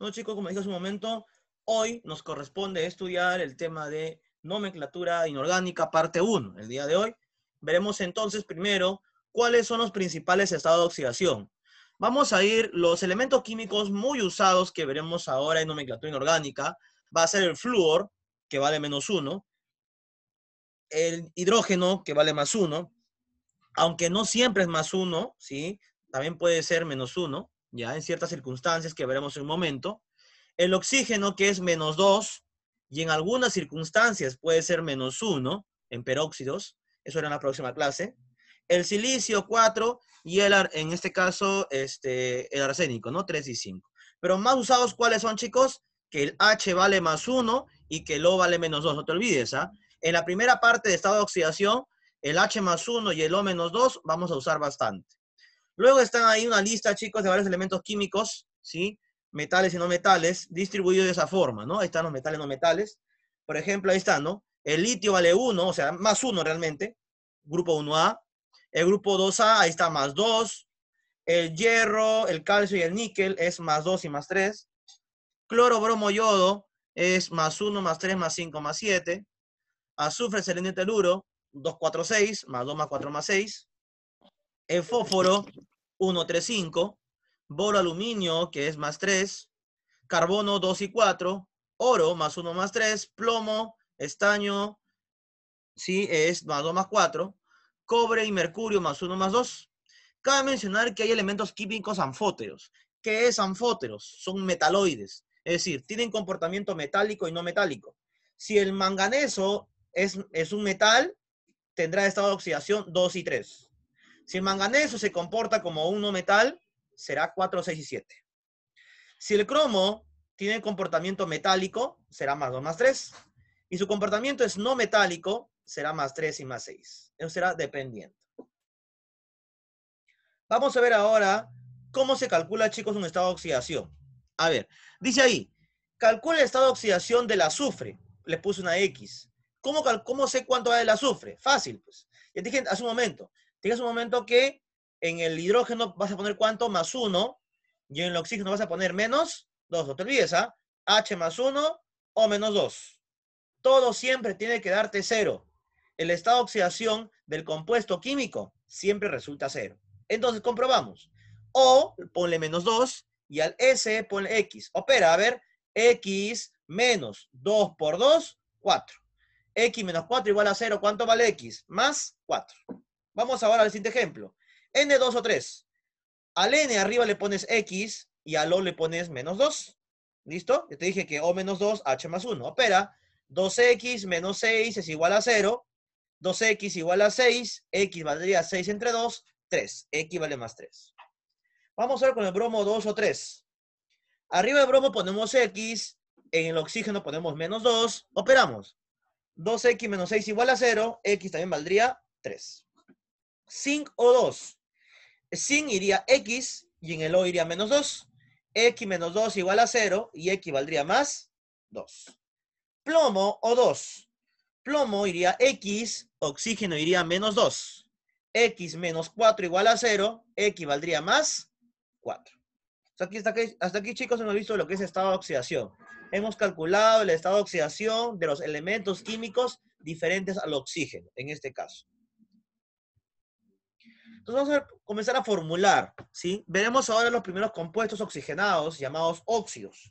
No, chicos, como dije hace un momento, hoy nos corresponde estudiar el tema de nomenclatura inorgánica, parte 1, el día de hoy. Veremos entonces primero cuáles son los principales estados de oxidación. Vamos a ir, los elementos químicos muy usados que veremos ahora en nomenclatura inorgánica, va a ser el flúor, que vale menos uno, el hidrógeno, que vale más uno, aunque no siempre es más uno, ¿sí? También puede ser menos uno, ya en ciertas circunstancias que veremos en un momento. El oxígeno que es menos 2 y en algunas circunstancias puede ser menos 1 en peróxidos, eso era en la próxima clase. El silicio 4 y el, en este caso, este, el arsénico, ¿no? 3 y 5. Pero más usados, ¿cuáles son, chicos? Que el H vale más 1 y que el O vale menos 2, no te olvides, ¿ah? En la primera parte de estado de oxidación, el H más 1 y el O menos 2 vamos a usar bastante. Luego están ahí una lista, chicos, de varios elementos químicos, ¿sí? Metales y no metales, distribuidos de esa forma, ¿no? Ahí están los metales y no metales. Por ejemplo, ahí está, ¿no? El litio vale 1, o sea, más 1 realmente, grupo 1A. El grupo 2A, ahí está más 2. El hierro, el calcio y el níquel es más 2 y más 3. Cloro, bromo, yodo es más 1, más 3, más 5, más 7. Azufre, selenio y teluro, 2, 4, 6, más 2, más 4, más 6. El fósforo 1, 3, 5, boro aluminio, que es más 3, carbono 2 y 4, oro más 1 más 3, plomo, estaño, sí, es más 2 más 4, cobre y mercurio más 1 más 2. Cabe mencionar que hay elementos químicos anfóteros. ¿Qué es anfóteros? Son metaloides, es decir, tienen comportamiento metálico y no metálico. Si el manganeso es, es un metal, tendrá estado de oxidación 2 y 3. Si el manganeso se comporta como un no metal, será 4, 6 y 7. Si el cromo tiene comportamiento metálico, será más 2 más 3. Y su comportamiento es no metálico, será más 3 y más 6. Eso será dependiente. Vamos a ver ahora cómo se calcula, chicos, un estado de oxidación. A ver, dice ahí, calcula el estado de oxidación del azufre. Le puse una X. ¿Cómo, cómo sé cuánto va el azufre? Fácil, pues. Ya dije hace un momento, Tienes un momento que en el hidrógeno vas a poner cuánto más 1 y en el oxígeno vas a poner menos 2. No te olvides, ¿ah? H más 1 o menos 2. Todo siempre tiene que darte cero. El estado de oxidación del compuesto químico siempre resulta cero. Entonces comprobamos. O ponle menos 2 y al S ponle X. Opera, a ver, X menos 2 por 2, 4. X menos 4 igual a 0. ¿Cuánto vale X? Más 4. Vamos ahora al siguiente ejemplo. N2 o 3. Al N arriba le pones X y al O le pones menos 2. ¿Listo? Yo te dije que O menos 2, H más 1. Opera. 2X menos 6 es igual a 0. 2X igual a 6. X valdría 6 entre 2, 3. X vale más 3. Vamos a ver con el bromo 2 o 3. Arriba del bromo ponemos X. En el oxígeno ponemos menos 2. Operamos. 2X menos 6 igual a 0. X también valdría 3 sin o 2. Sin iría x y en el o iría menos 2. x menos 2 igual a 0 y x valdría más 2. Plomo o 2. Plomo iría x, oxígeno iría menos 2. x menos 4 igual a 0, x valdría más 4. aquí, hasta aquí, hasta aquí chicos, hemos visto lo que es estado de oxidación. Hemos calculado el estado de oxidación de los elementos químicos diferentes al oxígeno, en este caso. Entonces vamos a comenzar a formular, ¿sí? Veremos ahora los primeros compuestos oxigenados llamados óxidos.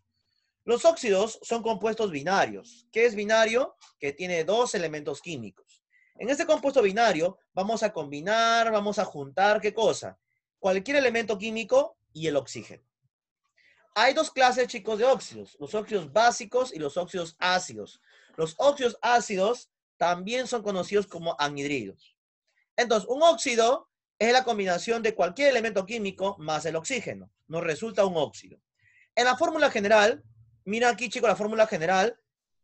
Los óxidos son compuestos binarios. ¿Qué es binario? Que tiene dos elementos químicos. En este compuesto binario vamos a combinar, vamos a juntar, ¿qué cosa? Cualquier elemento químico y el oxígeno. Hay dos clases, chicos, de óxidos. Los óxidos básicos y los óxidos ácidos. Los óxidos ácidos también son conocidos como anhidridos. Entonces, un óxido es la combinación de cualquier elemento químico más el oxígeno. Nos resulta un óxido. En la fórmula general, mira aquí chicos la fórmula general,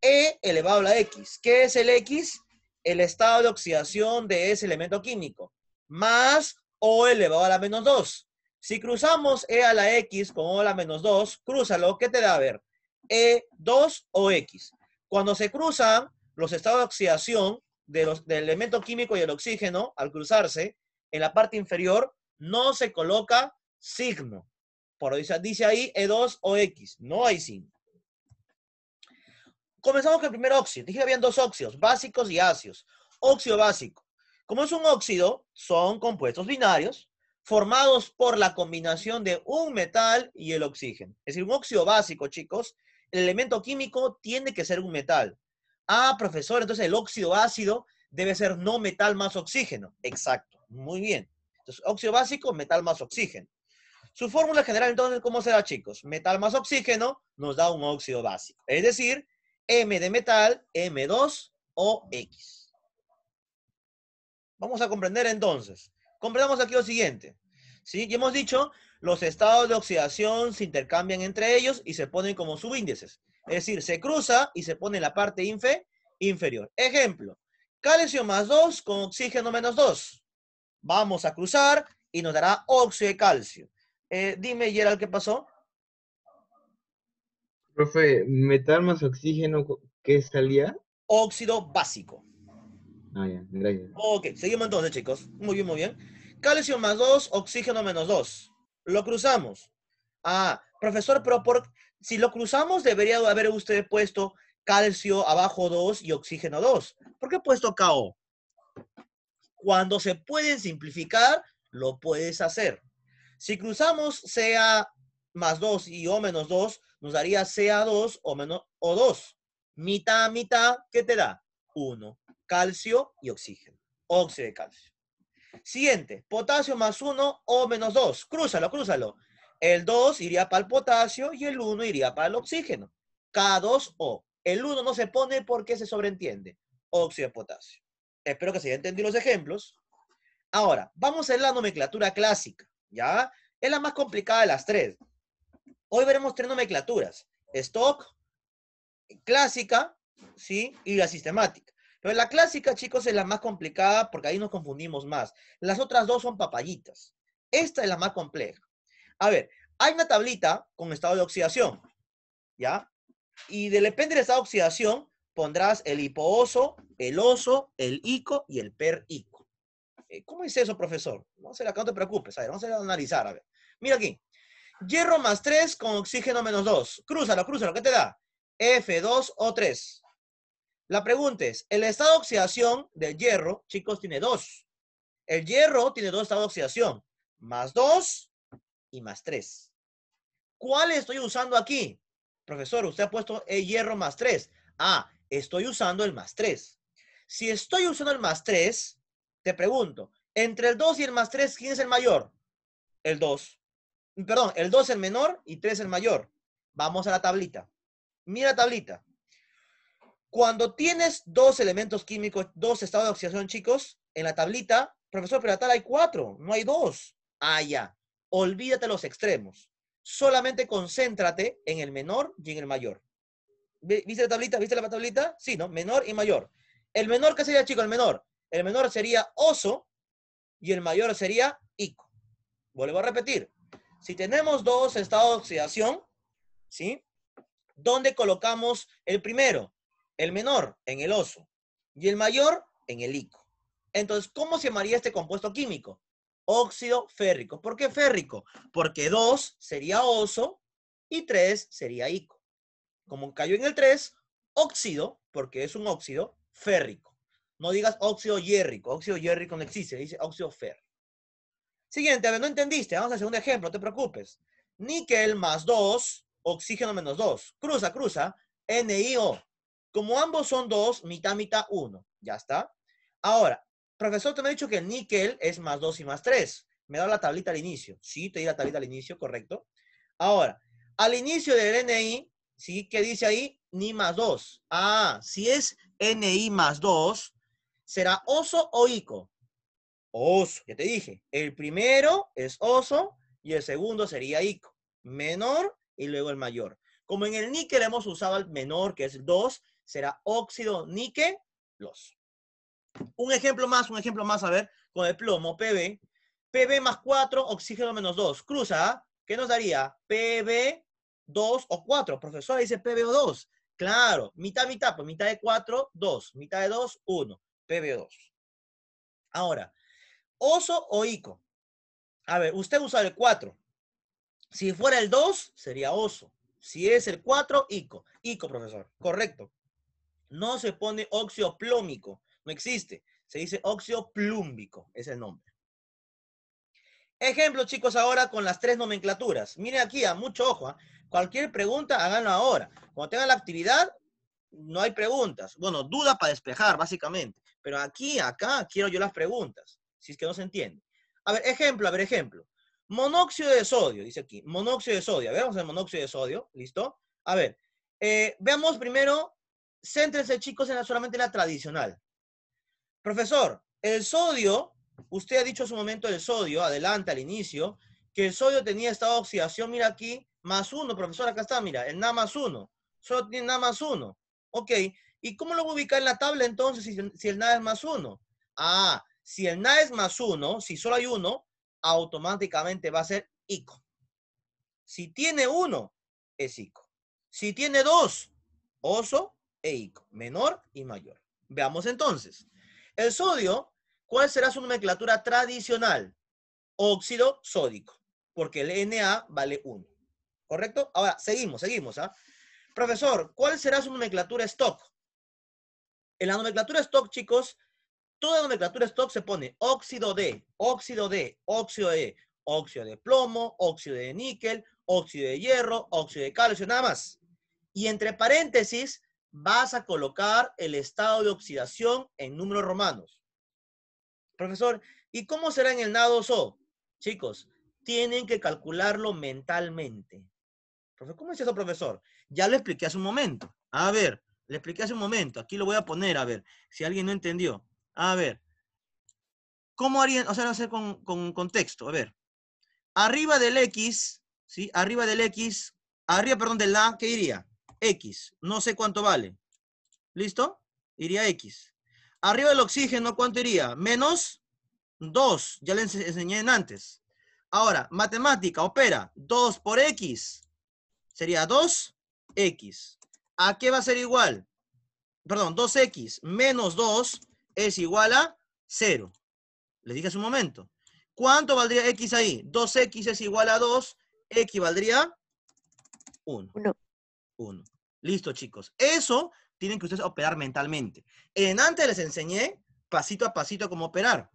E elevado a la X. ¿Qué es el X? El estado de oxidación de ese elemento químico, más O elevado a la menos 2. Si cruzamos E a la X con O a la menos 2, crúzalo, ¿qué te da a ver? E2 o X. Cuando se cruzan los estados de oxidación de los, del elemento químico y el oxígeno, al cruzarse, en la parte inferior no se coloca signo. Por eso dice ahí E2 o X, no hay signo. Comenzamos con el primer óxido. Dije que habían dos óxidos, básicos y ácidos. Óxido básico. Como es un óxido, son compuestos binarios formados por la combinación de un metal y el oxígeno. Es decir, un óxido básico, chicos, el elemento químico tiene que ser un metal. Ah, profesor, entonces el óxido ácido debe ser no metal más oxígeno. Exacto, muy bien. Entonces, óxido básico, metal más oxígeno. Su fórmula general, entonces, ¿cómo será, chicos? Metal más oxígeno nos da un óxido básico. Es decir, M de metal, M2 o X. Vamos a comprender entonces. Comprendamos aquí lo siguiente. ¿Sí? Ya hemos dicho, los estados de oxidación se intercambian entre ellos y se ponen como subíndices. Es decir, se cruza y se pone la parte inferior. Ejemplo, calcio más 2 con oxígeno menos 2. Vamos a cruzar y nos dará óxido de calcio. Eh, dime, Gerald, ¿qué pasó? Profe, metal más oxígeno, ¿qué salía? Óxido básico. Ah, ya, gracias. Ok, seguimos entonces, chicos. Muy bien, muy bien. Calcio más 2, oxígeno menos 2. Lo cruzamos. Ah, profesor, pero si lo cruzamos, debería haber usted puesto calcio abajo 2 y oxígeno 2. ¿Por qué he puesto KO? Cuando se pueden simplificar, lo puedes hacer. Si cruzamos CA más 2 y O menos 2, nos daría CA2 o 2 Mitad a mitad, ¿qué te da? 1. Calcio y oxígeno. Óxido de calcio. Siguiente, potasio más 1, O menos 2. Crúzalo, crúzalo. El 2 iría para el potasio y el 1 iría para el oxígeno. K2O. El 1 no se pone porque se sobreentiende. Óxido de potasio. Espero que se hayan entendido los ejemplos. Ahora, vamos a ver la nomenclatura clásica, ¿ya? Es la más complicada de las tres. Hoy veremos tres nomenclaturas. Stock, clásica, ¿sí? Y la sistemática. Pero la clásica, chicos, es la más complicada porque ahí nos confundimos más. Las otras dos son papayitas. Esta es la más compleja. A ver, hay una tablita con estado de oxidación, ¿ya? y del estado de oxidación pondrás el hipooso, el oso, el ico y el perico. Eh, ¿Cómo es eso, profesor? no a ver acá, no te preocupes. A ver, vamos a, analizar. A ver. Mira aquí. Hierro más 3 con oxígeno menos 2. Crúzalo, crúzalo. ¿Qué te da? F2O3. La pregunta es, el estado de oxidación del hierro, chicos, tiene 2. El hierro tiene dos estados de oxidación. Más 2 y más 3. ¿Cuál estoy usando aquí? Profesor, usted ha puesto el hierro más 3. Ah, estoy usando el más 3. Si estoy usando el más 3, te pregunto, entre el 2 y el más 3, ¿quién es el mayor? El 2. Perdón, el 2 es el menor y 3 el mayor. Vamos a la tablita. Mira la tablita. Cuando tienes dos elementos químicos, dos estados de oxidación, chicos, en la tablita, profesor, pero tal hay cuatro, no hay dos. Ah, ya. Olvídate los extremos solamente concéntrate en el menor y en el mayor. ¿Viste la tablita? ¿Viste la tablita? Sí, ¿no? Menor y mayor. ¿El menor qué sería, chico? El menor. El menor sería oso y el mayor sería ico. Vuelvo a repetir. Si tenemos dos estados de oxidación, ¿sí? ¿Dónde colocamos el primero? El menor, en el oso. Y el mayor, en el ico. Entonces, ¿cómo se llamaría este compuesto químico? óxido férrico. ¿Por qué férrico? Porque 2 sería oso y 3 sería ico. Como cayó en el 3, óxido, porque es un óxido férrico. No digas óxido yérrico, óxido yérrico no existe, dice óxido férrico. Siguiente, a ver, no entendiste, vamos a hacer un ejemplo, no te preocupes. Níquel más 2, oxígeno menos 2. Cruza, cruza, NIO. Como ambos son 2, mitad, mitad, 1. Ya está. Ahora, profesor, te me dicho que el níquel es más 2 y más 3. Me da la tablita al inicio. Sí, te di la tablita al inicio, correcto. Ahora, al inicio del NI, ¿sí? ¿Qué dice ahí? Ni más 2. Ah, si es NI más 2, será oso o ico. Oso, ya te dije. El primero es oso y el segundo sería ico. Menor y luego el mayor. Como en el níquel hemos usado el menor, que es el 2, será óxido níquel los. Un ejemplo más, un ejemplo más, a ver, con el plomo, PB. PB más 4, oxígeno menos 2. Cruza, ¿ah? ¿qué nos daría? PB 2 o 4. Profesor, dice PB o 2 Claro, mitad, mitad, pues mitad de 4, 2. Mitad de 2, 1. PBO2. Ahora, oso o ico. A ver, usted usa el 4. Si fuera el 2, sería oso. Si es el 4, ico. Ico, profesor. Correcto. No se pone oxioplómico. No existe. Se dice óxido plúmbico, es el nombre. Ejemplo, chicos, ahora con las tres nomenclaturas. Miren aquí, a ah, mucho ojo. Ah. Cualquier pregunta, háganlo ahora. Cuando tengan la actividad, no hay preguntas. Bueno, duda para despejar, básicamente. Pero aquí, acá, quiero yo las preguntas, si es que no se entiende. A ver, ejemplo, a ver, ejemplo. Monóxido de sodio, dice aquí. Monóxido de sodio. Veamos el monóxido de sodio. ¿Listo? A ver, eh, veamos primero, céntrense, chicos, en solamente en la tradicional. Profesor, el sodio, usted ha dicho hace un momento el sodio, adelante al inicio, que el sodio tenía esta oxidación, mira aquí, más uno, profesor, acá está, mira, el Na más uno. Solo tiene Na más uno. Ok, ¿y cómo lo voy a ubicar en la tabla entonces si, el Na es más uno? Ah, si el Na es más uno, si solo hay uno, automáticamente va a ser ICO. Si tiene uno, es ICO. Si tiene dos, oso e ICO, menor y mayor. Veamos entonces. El sodio, ¿cuál será su nomenclatura tradicional? Óxido sódico, porque el Na vale 1. ¿Correcto? Ahora, seguimos, seguimos. ¿ah? Profesor, ¿cuál será su nomenclatura stock? En la nomenclatura stock, chicos, toda nomenclatura stock se pone óxido de, óxido de, óxido de, óxido de plomo, óxido de níquel, óxido de hierro, óxido de calcio, nada más. Y entre paréntesis, vas a colocar el estado de oxidación en números romanos. Profesor, ¿y cómo será en el nado 2 o Chicos, tienen que calcularlo mentalmente. ¿cómo es eso, profesor? Ya lo expliqué hace un momento. A ver, le expliqué hace un momento. Aquí lo voy a poner, a ver, si alguien no entendió. A ver, ¿cómo harían? O sea, no sé, con, con contexto. A ver, arriba del X, ¿sí? Arriba del X, arriba, perdón, del A, ¿qué iría? X. No sé cuánto vale. ¿Listo? Iría X. Arriba del oxígeno, ¿cuánto iría? Menos 2. Ya les enseñé antes. Ahora, matemática, opera. 2 por X. Sería 2X. ¿A qué va a ser igual? Perdón, 2X menos 2 es igual a 0. Les dije hace un momento. ¿Cuánto valdría X ahí? 2X es igual a 2. X valdría 1. 1. 1. Listo, chicos. Eso tienen que ustedes operar mentalmente. En antes les enseñé pasito a pasito cómo operar,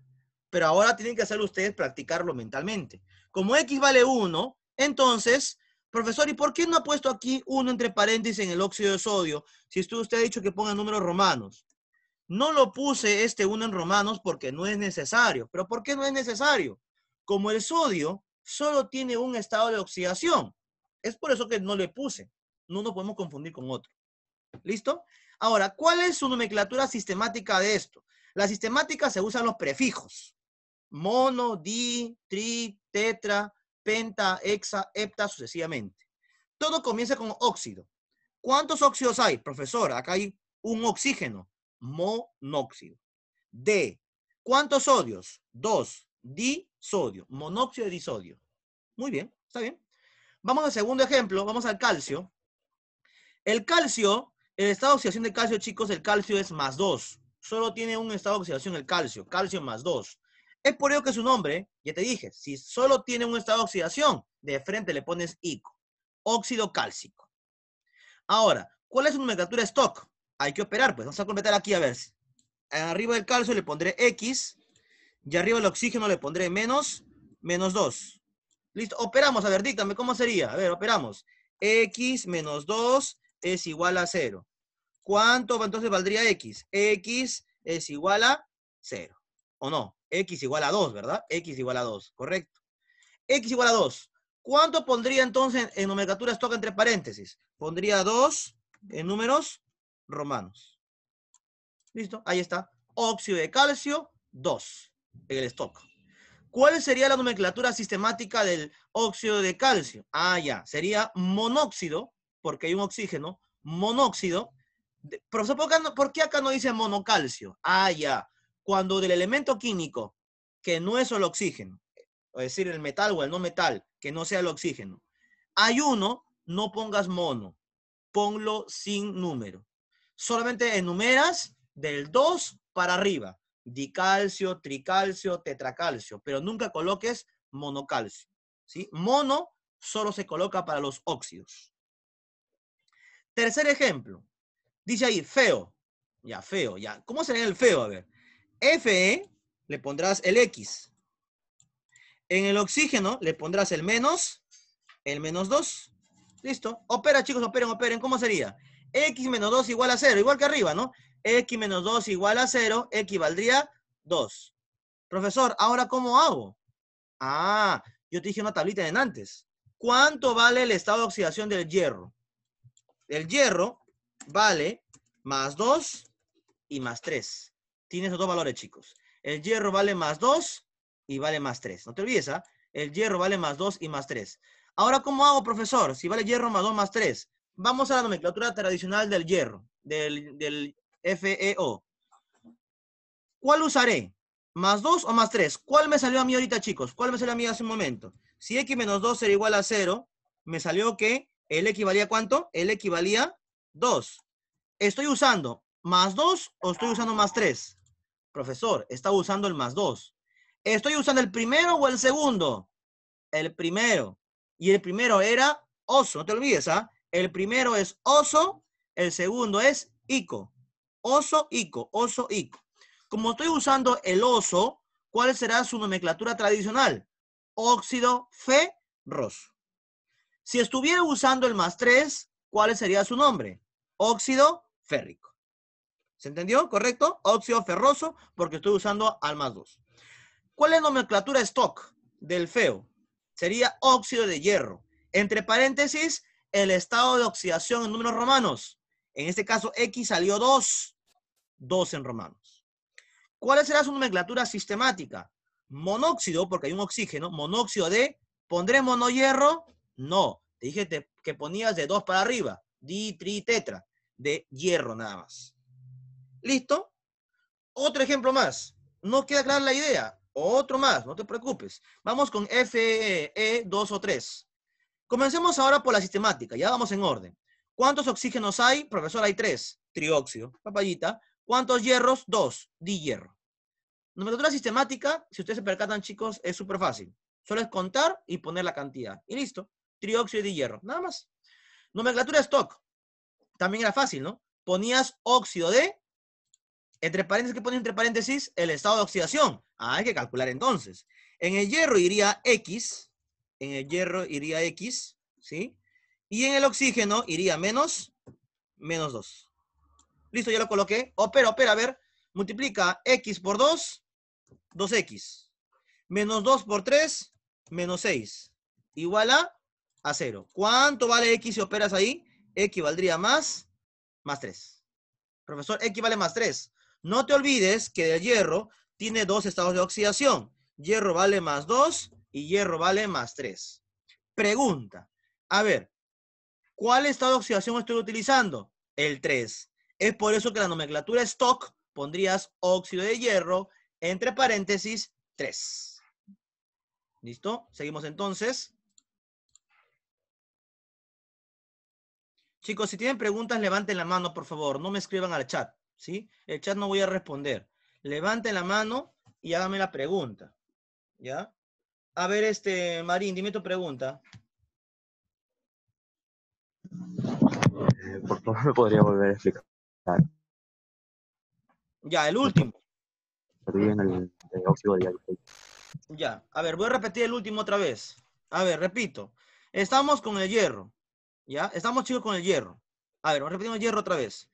pero ahora tienen que hacer ustedes practicarlo mentalmente. Como x vale 1, entonces, profesor, ¿y por qué no ha puesto aquí 1 entre paréntesis en el óxido de sodio si usted ha dicho que ponga números romanos? No lo puse este 1 en romanos porque no es necesario. ¿Pero por qué no es necesario? Como el sodio solo tiene un estado de oxidación. Es por eso que no le puse no nos podemos confundir con otro. ¿Listo? Ahora, ¿cuál es su nomenclatura sistemática de esto? La sistemática se usan los prefijos. Mono, di, tri, tetra, penta, hexa, hepta, sucesivamente. Todo comienza con óxido. ¿Cuántos óxidos hay? Profesora, acá hay un oxígeno, monóxido. D. ¿Cuántos sodios? Dos. Disodio, monóxido de disodio. Muy bien, está bien. Vamos al segundo ejemplo, vamos al calcio. El calcio, el estado de oxidación de calcio, chicos, el calcio es más 2. Solo tiene un estado de oxidación el calcio, calcio más 2. Es por ello que su nombre, ya te dije, si solo tiene un estado de oxidación, de frente le pones ICO, óxido cálcico. Ahora, ¿cuál es su nomenclatura stock? Hay que operar, pues vamos a completar aquí a ver. Arriba del calcio le pondré X y arriba del oxígeno le pondré menos, menos 2. Listo, operamos, a ver, díctame cómo sería. A ver, operamos. X menos 2 es igual a 0. ¿Cuánto entonces valdría x? x es igual a 0. ¿O no? x igual a 2, ¿verdad? x igual a 2, correcto. x igual a 2. ¿Cuánto pondría entonces en nomenclatura stock entre paréntesis? Pondría 2 en números romanos. ¿Listo? Ahí está. Óxido de calcio, 2 en el stock. ¿Cuál sería la nomenclatura sistemática del óxido de calcio? Ah, ya. Sería monóxido porque hay un oxígeno, monóxido. profesor, ¿por qué, acá no dice monocalcio? Ah, ya. Cuando del elemento químico, que no es el oxígeno, es decir, el metal o el no metal, que no sea el oxígeno, hay uno, no pongas mono, ponlo sin número. Solamente enumeras del 2 para arriba, dicalcio, tricalcio, tetracalcio, pero nunca coloques monocalcio. ¿sí? Mono solo se coloca para los óxidos. Tercer ejemplo. Dice ahí, feo. Ya, feo, ya. ¿Cómo sería el feo? A ver. Fe, le pondrás el X. En el oxígeno le pondrás el menos, el menos 2. Listo. Opera, chicos, operen, operen. ¿Cómo sería? X menos 2 igual a 0, igual que arriba, ¿no? X menos 2 igual a 0, X valdría 2. Profesor, ¿ahora cómo hago? Ah, yo te dije una tablita en antes. ¿Cuánto vale el estado de oxidación del hierro? El hierro vale más 2 y más 3. Tiene esos dos valores, chicos. El hierro vale más 2 y vale más 3. No te olvides, ¿ah? El hierro vale más 2 y más 3. Ahora, ¿cómo hago, profesor? Si vale hierro más 2 más 3. Vamos a la nomenclatura tradicional del hierro, del, FEO. ¿Cuál usaré? ¿Más 2 o más 3? ¿Cuál me salió a mí ahorita, chicos? ¿Cuál me salió a mí hace un momento? Si x menos 2 será igual a 0, me salió que ¿El equivalía a cuánto? El equivalía 2. ¿Estoy usando más 2 o estoy usando más 3? Profesor, estaba usando el más 2. ¿Estoy usando el primero o el segundo? El primero. Y el primero era oso, no te olvides, ¿ah? El primero es oso, el segundo es ico. Oso, ico, oso, ico. Como estoy usando el oso, ¿cuál será su nomenclatura tradicional? Óxido ferroso. Si estuviera usando el más 3, ¿cuál sería su nombre? Óxido férrico. ¿Se entendió? ¿Correcto? Óxido ferroso porque estoy usando al más 2. ¿Cuál es la nomenclatura stock del feo? Sería óxido de hierro. Entre paréntesis, el estado de oxidación en números romanos. En este caso, X salió 2. 2 en romanos. ¿Cuál será su nomenclatura sistemática? Monóxido, porque hay un oxígeno, monóxido de, pondré hierro. No, te dije que ponías de dos para arriba, di, tri, tetra, de hierro nada más. ¿Listo? Otro ejemplo más. No queda clara la idea. Otro más, no te preocupes. Vamos con Fe, 2 o 3. Comencemos ahora por la sistemática, ya vamos en orden. ¿Cuántos oxígenos hay? Profesor, hay tres. Trióxido, papayita. ¿Cuántos hierros? Dos. Di hierro. la sistemática, si ustedes se percatan, chicos, es súper fácil. Solo es contar y poner la cantidad. Y listo trióxido de hierro. Nada más. Nomenclatura stock. También era fácil, ¿no? Ponías óxido de, entre paréntesis, ¿qué pones entre paréntesis? El estado de oxidación. Ah, hay que calcular entonces. En el hierro iría X, en el hierro iría X, ¿sí? Y en el oxígeno iría menos, menos 2. Listo, ya lo coloqué. Opera, oh, opera, a ver, multiplica X por 2, 2X. Menos 2 por 3, menos 6. Igual a a cero. ¿Cuánto vale X si operas ahí? X valdría más, más 3. Profesor, X vale más 3. No te olvides que el hierro tiene dos estados de oxidación. Hierro vale más 2 y hierro vale más 3. Pregunta. A ver, ¿cuál estado de oxidación estoy utilizando? El 3. Es por eso que la nomenclatura stock pondrías óxido de hierro entre paréntesis 3. ¿Listo? Seguimos entonces. Chicos, si tienen preguntas, levanten la mano, por favor. No me escriban al chat, ¿sí? El chat no voy a responder. Levanten la mano y háganme la pregunta, ¿ya? A ver, este, Marín, dime tu pregunta. Eh, por favor, me podría volver a explicar. Ya, el último. ya, a ver, voy a repetir el último otra vez. A ver, repito. Estamos con el hierro. ¿Ya? Estamos chicos con el hierro. A ver, repetir el hierro otra vez.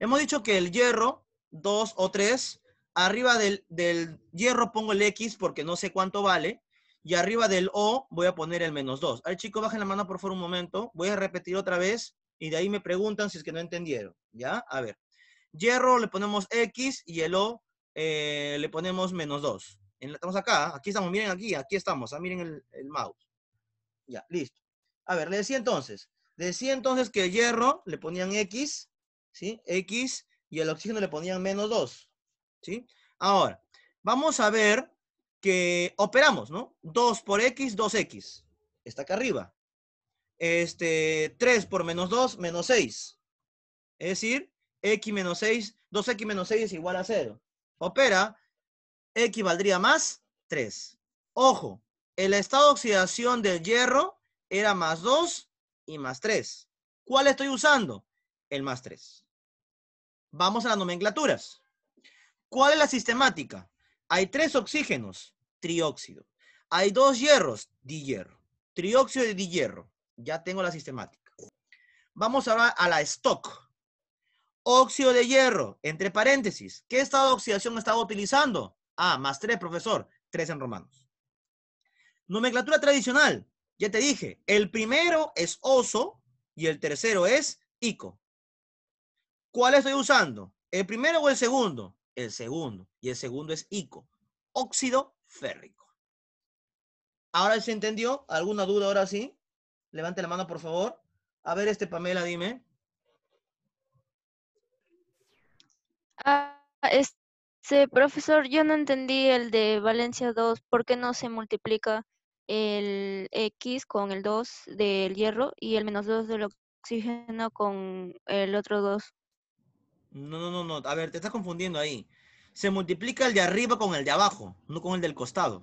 Hemos dicho que el hierro, 2 o 3, arriba del, hierro pongo el X porque no sé cuánto vale, y arriba del O voy a poner el menos 2. A ver, chicos, bajen la mano por favor un momento. Voy a repetir otra vez y de ahí me preguntan si es que no entendieron. ¿Ya? A ver. Hierro le ponemos X y el O eh, le ponemos menos 2. Estamos acá, aquí estamos, miren aquí, aquí estamos, ah, miren el, el mouse. Ya, listo. A ver, le decía entonces, Decía entonces que el hierro le ponían X, ¿sí? X y el oxígeno le ponían menos 2, ¿sí? Ahora, vamos a ver que operamos, ¿no? 2 por X, 2X. Está acá arriba. Este, 3 por menos 2, menos 6. Es decir, X menos 6, 2X menos 6 es igual a 0. Opera, X valdría más 3. Ojo, el estado de oxidación del hierro era más 2 y más tres. ¿Cuál estoy usando? El más tres. Vamos a las nomenclaturas. ¿Cuál es la sistemática? Hay tres oxígenos, trióxido. Hay dos hierros, hierro Trióxido de hierro Ya tengo la sistemática. Vamos ahora a la stock. Óxido de hierro, entre paréntesis. ¿Qué estado de oxidación estaba utilizando? Ah, más tres, profesor. Tres en romanos. Nomenclatura tradicional. Ya te dije, el primero es oso y el tercero es ico. ¿Cuál estoy usando? ¿El primero o el segundo? El segundo. Y el segundo es ico, óxido férrico. ¿Ahora se entendió? ¿Alguna duda ahora sí? Levante la mano, por favor. A ver, este Pamela, dime. Ah, este, profesor, yo no entendí el de Valencia 2. ¿Por qué no se multiplica? el X con el 2 del hierro y el menos 2 del oxígeno con el otro 2. No, no, no, no. A ver, te estás confundiendo ahí. Se multiplica el de arriba con el de abajo, no con el del costado.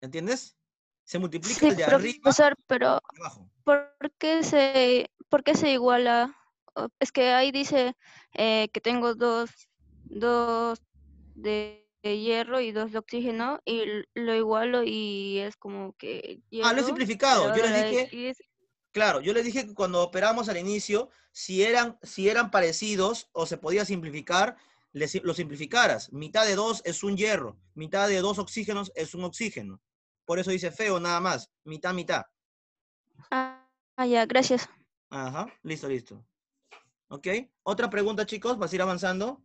¿Entiendes? Se multiplica el de arriba con el de abajo. ¿por qué se, por se iguala? Oh, es que ahí dice eh, que tengo dos, dos de hierro y dos de oxígeno y lo igualo y es como que... ah, lo he simplificado. Yo les dije... Claro, yo les dije que cuando operamos al inicio, si eran, si eran parecidos o se podía simplificar, lo simplificaras. Mitad de dos es un hierro, mitad de dos oxígenos es un oxígeno. Por eso dice feo nada más, mitad, mitad. Ah, ah ya, gracias. Ajá, listo, listo. ¿Ok? ¿Otra pregunta, chicos? ¿Vas a ir avanzando?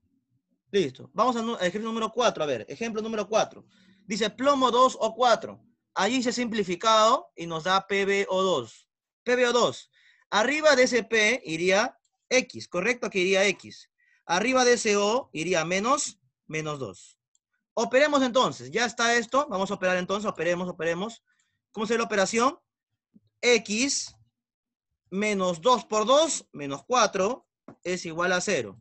Listo. Vamos al, ejemplo número 4. A ver, ejemplo número 4. Dice plomo 2 o 4. Allí se ha simplificado y nos da PbO2. PbO2. Arriba de ese P iría X, ¿correcto? Aquí iría X. Arriba de ese O iría menos, menos 2. Operemos entonces. Ya está esto. Vamos a operar entonces. Operemos, operemos. ¿Cómo sería la operación? X menos 2 por 2, menos 4, es igual a 0.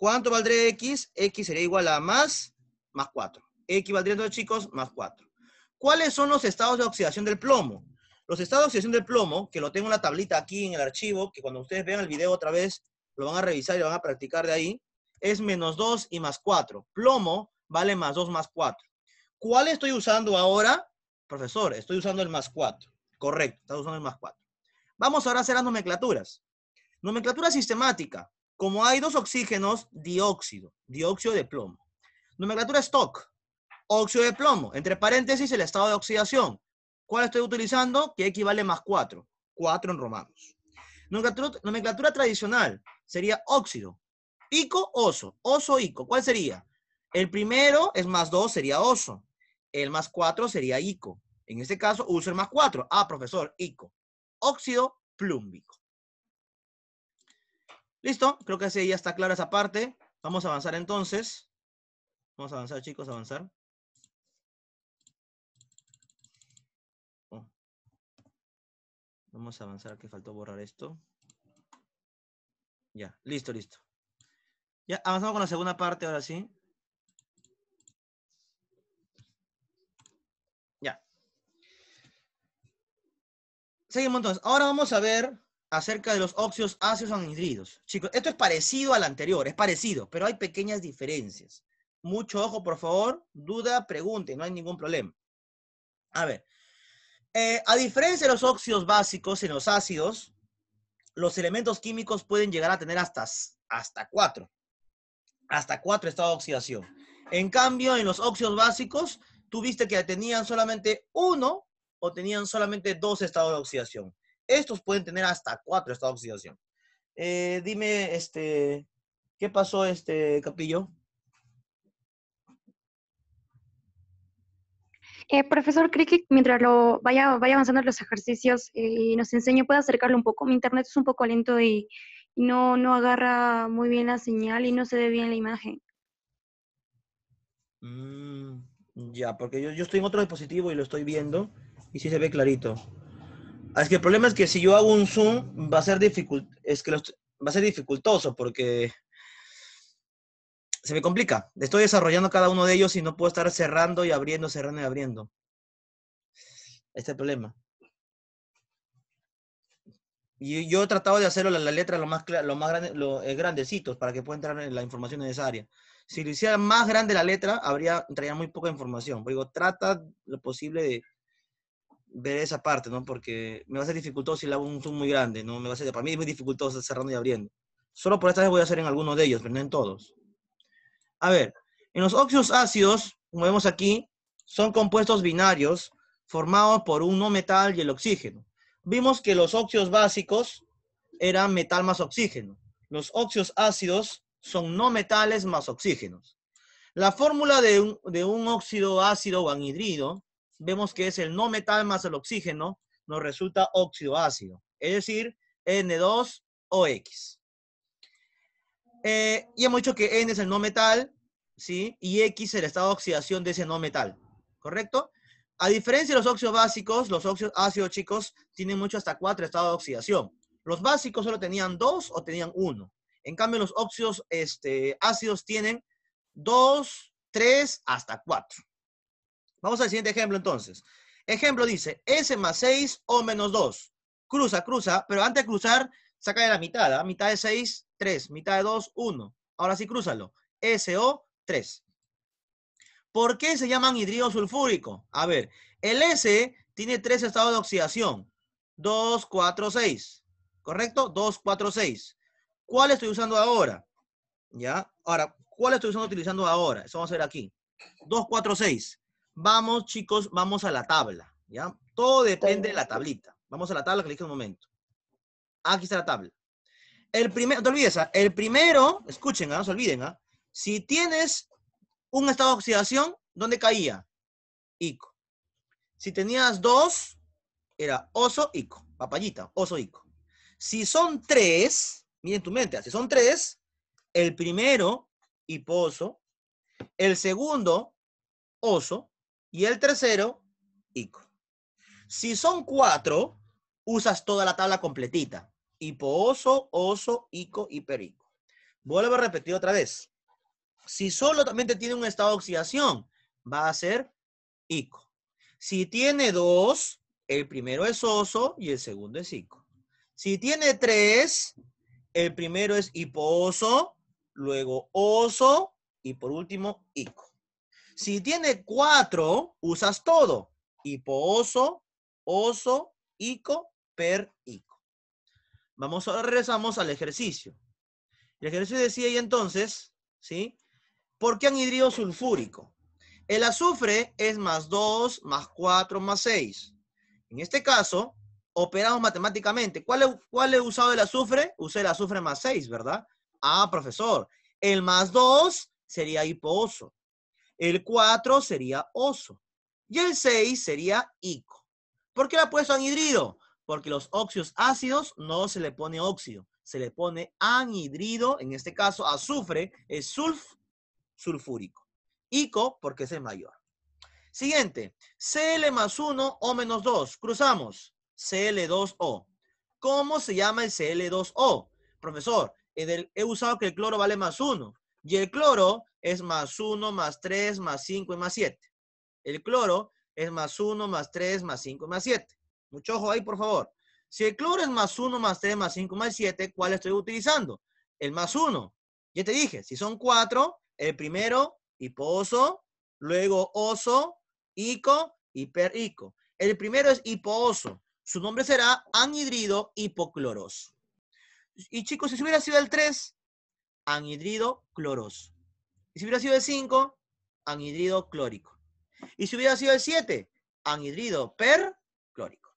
¿Cuánto valdría x? x sería igual a más, más 4. x valdría, entonces, chicos, más 4. ¿Cuáles son los estados de oxidación del plomo? Los estados de oxidación del plomo, que lo tengo en la tablita aquí en el archivo, que cuando ustedes vean el video otra vez, lo van a revisar y lo van a practicar de ahí, es menos 2 y más 4. Plomo vale más 2 más 4. ¿Cuál estoy usando ahora? Profesor, estoy usando el más 4. Correcto, está usando el más 4. Vamos ahora a hacer las nomenclaturas. Nomenclatura sistemática. Como hay dos oxígenos, dióxido, dióxido de plomo. Nomenclatura stock, óxido de plomo, entre paréntesis el estado de oxidación. ¿Cuál estoy utilizando? Que equivale más cuatro, cuatro en romanos. Nomenclatura, tradicional sería óxido. Ico, oso, oso, ico. ¿Cuál sería? El primero es más 2, sería oso. El más 4 sería ico. En este caso uso el más 4. Ah, profesor, ico. Óxido plúmbico. Listo, creo que así ya está clara esa parte. Vamos a avanzar entonces. Vamos a avanzar, chicos, a avanzar. Oh. Vamos a avanzar, que faltó borrar esto. Ya, listo, listo. Ya, avanzamos con la segunda parte, ahora sí. Ya. Seguimos entonces. Ahora vamos a ver acerca de los óxidos ácidos anhidridos. Chicos, esto es parecido al anterior, es parecido, pero hay pequeñas diferencias. Mucho ojo, por favor. Duda, pregunte, no hay ningún problema. A ver. Eh, a diferencia de los óxidos básicos en los ácidos, los elementos químicos pueden llegar a tener hasta, hasta cuatro. Hasta cuatro estados de oxidación. En cambio, en los óxidos básicos, tuviste que tenían solamente uno o tenían solamente dos estados de oxidación. Estos pueden tener hasta cuatro estados de oxidación. Eh, dime, este, ¿qué pasó, este, Capillo? Eh, profesor, ¿cree mientras lo vaya, vaya avanzando los ejercicios y eh, nos enseñe, puede acercarlo un poco? Mi internet es un poco lento y, no, no agarra muy bien la señal y no se ve bien la imagen. Mm, ya, porque yo, yo, estoy en otro dispositivo y lo estoy viendo y sí se ve clarito. Es que el problema es que si yo hago un zoom, va a ser, dificult es que va a ser dificultoso porque se me complica. Estoy desarrollando cada uno de ellos y no puedo estar cerrando y abriendo, cerrando y abriendo. Este es el problema. Y yo he tratado de hacerlo la letra lo más, lo más grande, lo, grandecitos para que pueda entrar en la información necesaria. Si lo hiciera más grande la letra, habría, entraría muy poca información. Pero digo, trata lo posible de ver esa parte, ¿no? Porque me va a ser dificultoso si le hago un zoom muy grande, ¿no? Me va a ser, para mí es muy dificultoso cerrando y abriendo. Solo por esta vez voy a hacer en alguno de ellos, pero no en todos. A ver, en los óxidos ácidos, como vemos aquí, son compuestos binarios formados por un no metal y el oxígeno. Vimos que los óxidos básicos eran metal más oxígeno. Los óxidos ácidos son no metales más oxígenos. La fórmula de un, de un óxido ácido o anhidrido vemos que es el no metal más el oxígeno, nos resulta óxido ácido, es decir, N2OX. x eh, y hemos dicho que N es el no metal, ¿sí? Y X es el estado de oxidación de ese no metal, ¿correcto? A diferencia de los óxidos básicos, los óxidos ácidos chicos tienen mucho hasta cuatro estados de oxidación. Los básicos solo tenían dos o tenían uno. En cambio, los óxidos este, ácidos tienen dos, tres, hasta cuatro. Vamos al siguiente ejemplo entonces. Ejemplo dice, S más 6 o menos 2. Cruza, cruza, pero antes de cruzar, saca de la mitad. ¿eh? Mitad de 6, 3. Mitad de 2, 1. Ahora sí, crúzalo. SO, 3. ¿Por qué se llaman hidrido sulfúrico? A ver, el S tiene tres estados de oxidación. 2, 4, 6. ¿Correcto? 2, 4, 6. ¿Cuál estoy usando ahora? ¿Ya? Ahora, ¿cuál estoy usando, utilizando ahora? Eso vamos a ver aquí. 2, 4, 6. Vamos, chicos, vamos a la tabla, ¿ya? Todo depende de la tablita. Vamos a la tabla que le dije un momento. Ah, aquí está la tabla. El primero, no te olvides, ¿ah? el primero, escuchen, ¿ah? no se olviden, ¿ah? si tienes un estado de oxidación, ¿dónde caía? Ico. Si tenías dos, era oso, ico, papayita, oso, ico. Si son tres, miren tu mente, si son tres, el primero, hiposo, el segundo, oso, y el tercero, ICO. Si son cuatro, usas toda la tabla completita. Hipooso, oso, ico y perico. Vuelvo a repetir otra vez. Si solo te tiene un estado de oxidación, va a ser ico. Si tiene dos, el primero es oso y el segundo es ico. Si tiene tres, el primero es hipooso, luego oso y por último ico. Si tiene cuatro, usas todo. Hipooso, oso, ico, per, ico. Vamos, ahora regresamos al ejercicio. El ejercicio decía y entonces, ¿sí? ¿Por qué anhidrido sulfúrico? El azufre es más 2, más 4, más 6. En este caso, operamos matemáticamente. ¿Cuál es ¿Cuál usado el azufre? Usé el azufre más 6, ¿verdad? Ah, profesor. El más 2 sería hipooso. El 4 sería oso. Y el 6 sería ico. ¿Por qué le ha puesto anhidrido? Porque los óxidos ácidos no se le pone óxido, se le pone anhidrido, en este caso azufre, es sulf, sulfúrico. Ico porque es el mayor. Siguiente, Cl más 1 o menos 2. Cruzamos. Cl2O. ¿Cómo se llama el Cl2O? Profesor, he usado que el cloro vale más 1. Y el cloro es más 1, más 3, más 5 y más 7. El cloro es más 1, más 3, más 5 y más 7. Mucho ojo ahí, por favor. Si el cloro es más 1, más 3, más 5, más 7, ¿cuál estoy utilizando? El más 1. Ya te dije, si son 4, el primero, hipooso, luego oso, ico, hiperico. El primero es hipooso. Su nombre será anhidrido hipocloroso. Y chicos, si hubiera sido el 3, anhidrido cloroso. Y si hubiera sido el 5, anhidrido clórico. Y si hubiera sido el 7, anhidrido perclórico.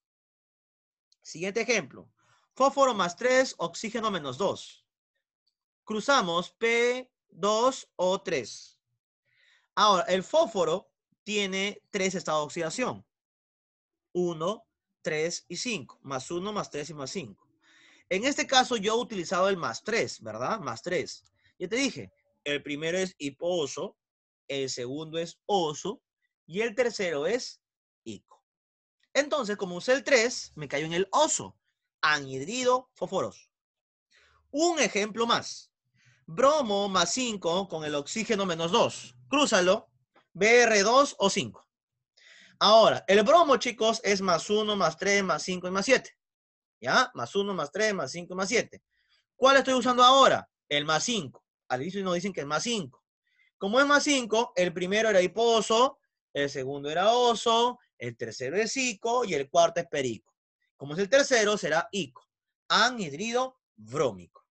Siguiente ejemplo. Fósforo más 3, oxígeno menos 2. Cruzamos P2O3. Ahora, el fósforo tiene 3 estados de oxidación. 1, 3 y 5. Más 1, más 3 y más 5. En este caso yo he utilizado el más 3, ¿verdad? Más 3. Ya te dije, el primero es hipooso, el segundo es oso y el tercero es ico. Entonces, como usé el 3, me cayó en el oso, anhidrido fosforoso. Un ejemplo más. Bromo más 5 con el oxígeno menos 2. Crúzalo, BR2 o 5. Ahora, el bromo, chicos, es más 1, más 3, más 5 y más 7. ¿Ya? Más 1, más 3, más 5 y más 7. ¿Cuál estoy usando ahora? El más 5 al inicio nos dicen que es más 5. Como es más 5, el primero era hiposo, el segundo era oso, el tercero es ico y el cuarto es perico. Como es el tercero, será ico, anhidrido brómico.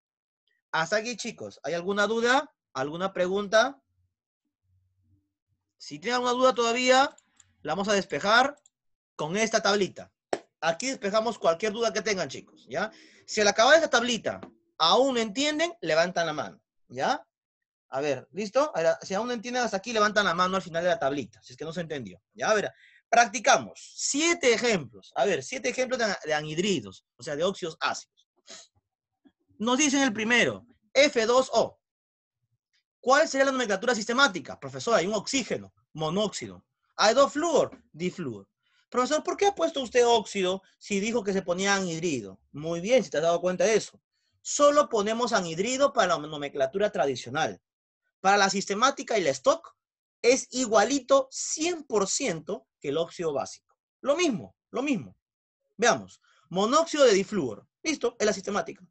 Hasta aquí, chicos. ¿Hay alguna duda? ¿Alguna pregunta? Si tienen alguna duda todavía, la vamos a despejar con esta tablita. Aquí despejamos cualquier duda que tengan, chicos, ¿ya? Si al acabar esta tablita aún no entienden, levantan la mano. ¿Ya? A ver, ¿listo? si aún no entienden hasta aquí, levantan la mano al final de la tablita, si es que no se entendió. Ya, a ver, practicamos siete ejemplos. A ver, siete ejemplos de anhidridos, o sea, de óxidos ácidos. Nos dicen el primero, F2O. ¿Cuál sería la nomenclatura sistemática? Profesor, hay un oxígeno, monóxido. Hay dos flúor, difluor. Profesor, ¿por qué ha puesto usted óxido si dijo que se ponía anhidrido? Muy bien, si te has dado cuenta de eso solo ponemos anhidrido para la nomenclatura tradicional. Para la sistemática y la stock es igualito 100% que el óxido básico. Lo mismo, lo mismo. Veamos, monóxido de difluor. Listo, es la sistemática.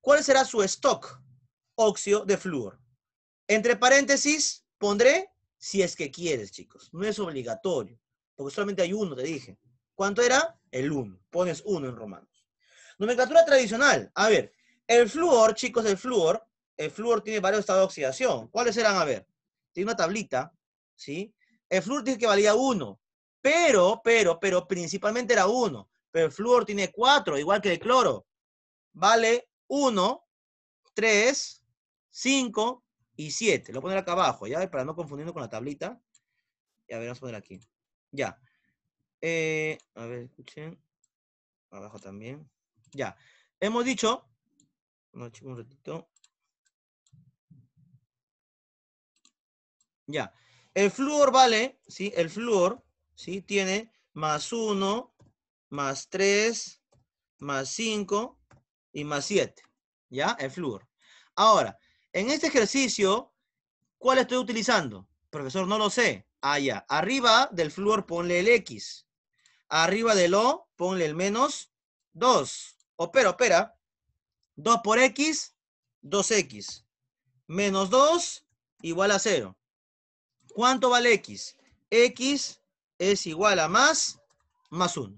¿Cuál será su stock? Óxido de flúor. Entre paréntesis pondré si es que quieres, chicos. No es obligatorio, porque solamente hay uno, te dije. ¿Cuánto era? El uno. Pones 1 en romanos. Nomenclatura tradicional. A ver, el flúor, chicos, el flúor, el flúor tiene varios estados de oxidación. ¿Cuáles eran? A ver, tiene una tablita, ¿sí? El flúor dice que valía 1, pero, pero, pero principalmente era 1. Pero el flúor tiene 4, igual que el cloro. Vale 1, 3, 5 y 7. Lo voy a poner acá abajo, ¿ya? Para no confundirlo con la tablita. Y a ver, vamos a poner aquí. Ya. Eh, a ver, escuchen. Abajo también. Ya. Hemos dicho un ratito. Ya. El flúor vale, ¿sí? El flúor, ¿sí? Tiene más 1, más 3, más 5 y más 7. ¿Ya? El flúor. Ahora, en este ejercicio, ¿cuál estoy utilizando? Profesor, no lo sé. Ah, ya. Arriba del flúor ponle el X. Arriba del O ponle el menos 2. Opera, opera. 2 por x, 2x. Menos 2 igual a 0. ¿Cuánto vale x? x es igual a más, más 1.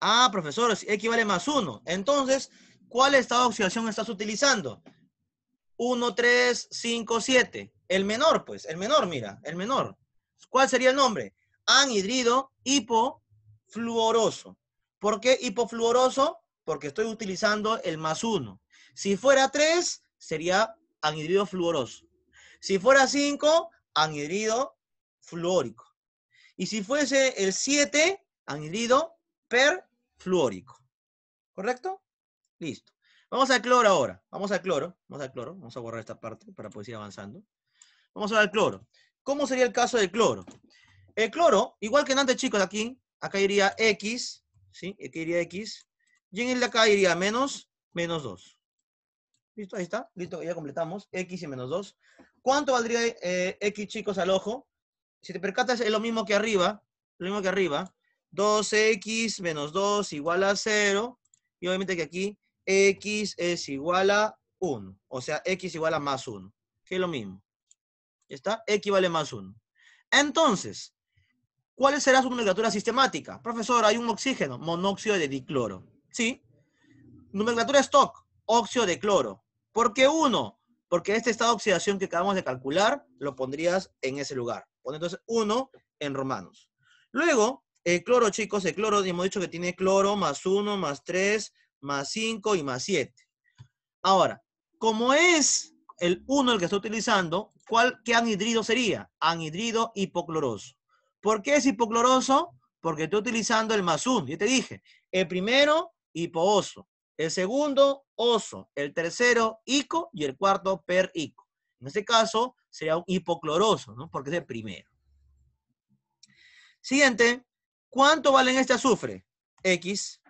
Ah, profesor, x vale más 1. Entonces, ¿cuál estado de oxidación estás utilizando? 1, 3, 5, 7. El menor, pues, el menor, mira, el menor. ¿Cuál sería el nombre? Anhidrido hipofluoroso. ¿Por qué hipofluoroso? porque estoy utilizando el más 1. Si fuera 3, sería anhidrido fluoroso. Si fuera 5, anhidrido fluórico. Y si fuese el 7, anhidrido perfluórico. ¿Correcto? Listo. Vamos al cloro ahora. Vamos al cloro. Vamos al cloro. Vamos a borrar esta parte para poder ir avanzando. Vamos a al cloro. ¿Cómo sería el caso del cloro? El cloro, igual que en antes, chicos, aquí, acá iría X, ¿sí? Aquí iría X. Y en el de acá iría menos, menos 2. ¿Listo? Ahí está. Listo, ya completamos. X y menos 2. ¿Cuánto valdría eh, X, chicos, al ojo? Si te percatas, es lo mismo que arriba. Lo mismo que arriba. 2X menos 2 igual a 0. Y obviamente que aquí X es igual a 1. O sea, X igual a más 1. Que es lo mismo. ¿Ya está? X vale más 1. Entonces, ¿cuál será su nomenclatura sistemática? Profesor, hay un oxígeno, monóxido de dicloro. ¿sí? Nomenclatura stock, óxido de cloro. ¿Por qué uno? Porque este estado de oxidación que acabamos de calcular lo pondrías en ese lugar. pone entonces 1 en romanos. Luego, el cloro, chicos, el cloro, hemos dicho que tiene cloro más 1, más 3, más 5 y más 7. Ahora, como es el 1 el que está utilizando, ¿cuál, ¿qué anhidrido sería? Anhidrido hipocloroso. ¿Por qué es hipocloroso? Porque estoy utilizando el más 1. Yo te dije, el primero hipooso. El segundo, oso. El tercero, ico. Y el cuarto, perico. En este caso, sería un hipocloroso, ¿no? Porque es el primero. Siguiente, ¿cuánto vale en este azufre? X.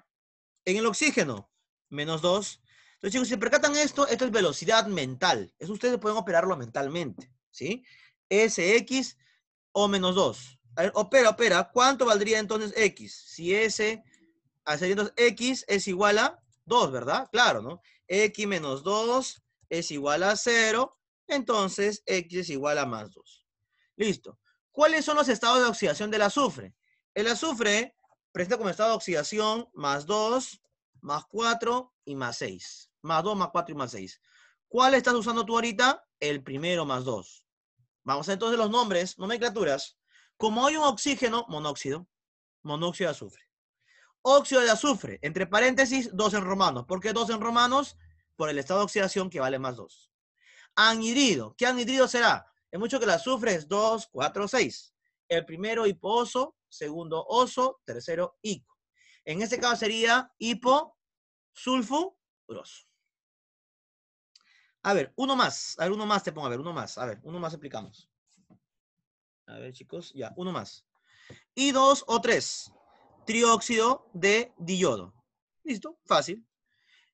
En el oxígeno, menos 2. Entonces, chicos, si se percatan esto, esto es velocidad mental. Eso ustedes pueden operarlo mentalmente, ¿sí? SX o menos 2. opera, opera. ¿Cuánto valdría entonces X? Si S a x es igual a 2, ¿verdad? Claro, ¿no? x menos 2 es igual a 0, entonces x es igual a más 2. Listo. ¿Cuáles son los estados de oxidación del azufre? El azufre presenta como estado de oxidación más 2, más 4 y más 6. Más 2, más 4 y más 6. ¿Cuál estás usando tú ahorita? El primero más 2. Vamos a entonces los nombres, nomenclaturas. Como hay un oxígeno, monóxido, monóxido de azufre óxido de azufre, entre paréntesis, dos en romanos. ¿Por qué 2 en romanos? Por el estado de oxidación que vale más 2. Anhidrido. ¿Qué anhidrido será? Es mucho que el azufre es dos, cuatro, 6. El primero hipooso, segundo oso, tercero ico. En este caso sería hiposulfuroso. A ver, uno más. A ver, uno más te pongo. A ver, uno más. A ver, uno más explicamos. A ver, chicos. Ya, uno más. Y dos o tres trióxido de diodo. ¿Listo? Fácil.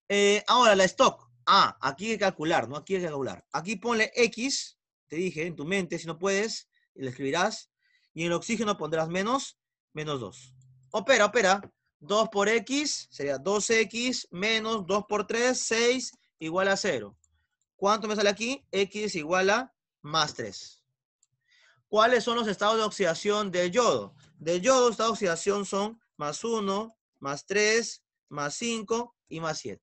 Eh, ahora, la stock. Ah, aquí hay que calcular, ¿no? Aquí hay que calcular. Aquí ponle X, te dije, en tu mente, si no puedes, lo escribirás. Y en el oxígeno pondrás menos, menos 2. Opera, opera. 2 por X sería 2X menos 2 por 3, 6, igual a 0. ¿Cuánto me sale aquí? X igual a más 3. ¿Cuáles son los estados de oxidación del yodo? Del yodo, estados de oxidación son más 1, más 3, más 5 y más 7.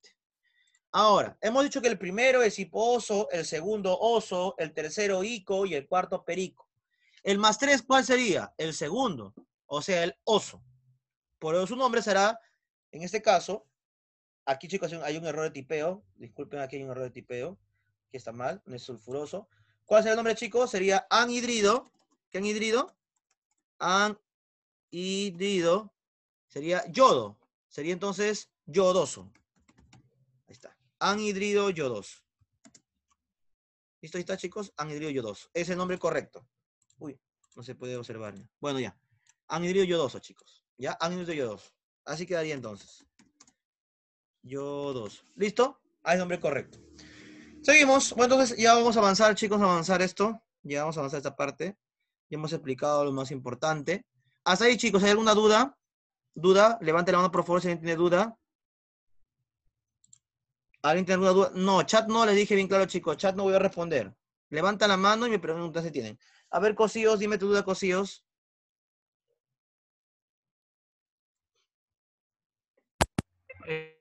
Ahora, hemos dicho que el primero es hipooso, el segundo oso, el tercero ico y el cuarto perico. El más 3, ¿cuál sería? El segundo, o sea, el oso. Por eso su nombre será, en este caso, aquí chicos hay un error de tipeo, disculpen, aquí hay un error de tipeo, que está mal, no es sulfuroso. ¿Cuál sería el nombre, chicos? Sería anhidrido. ¿Qué anhidrido? Anhidrido Sería yodo. Sería entonces yodoso. Ahí está. Anhidrido yodoso. ¿Listo? Ahí está, chicos. Anhidrido yodoso. Es el nombre correcto. Uy, no se puede observar. Bueno, ya. Anhidrido yodoso, chicos. Ya, anhidrido yodoso. Así quedaría entonces. Yodoso. ¿Listo? Hay ah, el nombre correcto. Seguimos. Bueno, entonces ya vamos a avanzar, chicos, a avanzar esto. Ya vamos a avanzar esta parte. Ya hemos explicado lo más importante. Hasta ahí, chicos, ¿hay alguna duda? ¿Duda? Levante la mano, por favor, si alguien tiene duda. ¿Alguien tiene alguna duda? No, chat no, le dije bien claro, chicos. Chat no voy a responder. Levanta la mano y me preguntan si tienen. A ver, Cosíos, dime tu duda, Cosíos.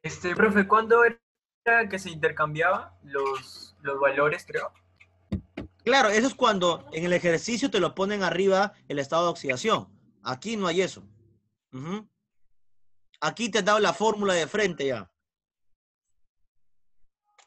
Este, profe, ¿cuándo era que se intercambiaban los, los valores, creo? Claro, eso es cuando en el ejercicio te lo ponen arriba el estado de oxidación. Aquí no hay eso. Aquí te han la fórmula de frente ya.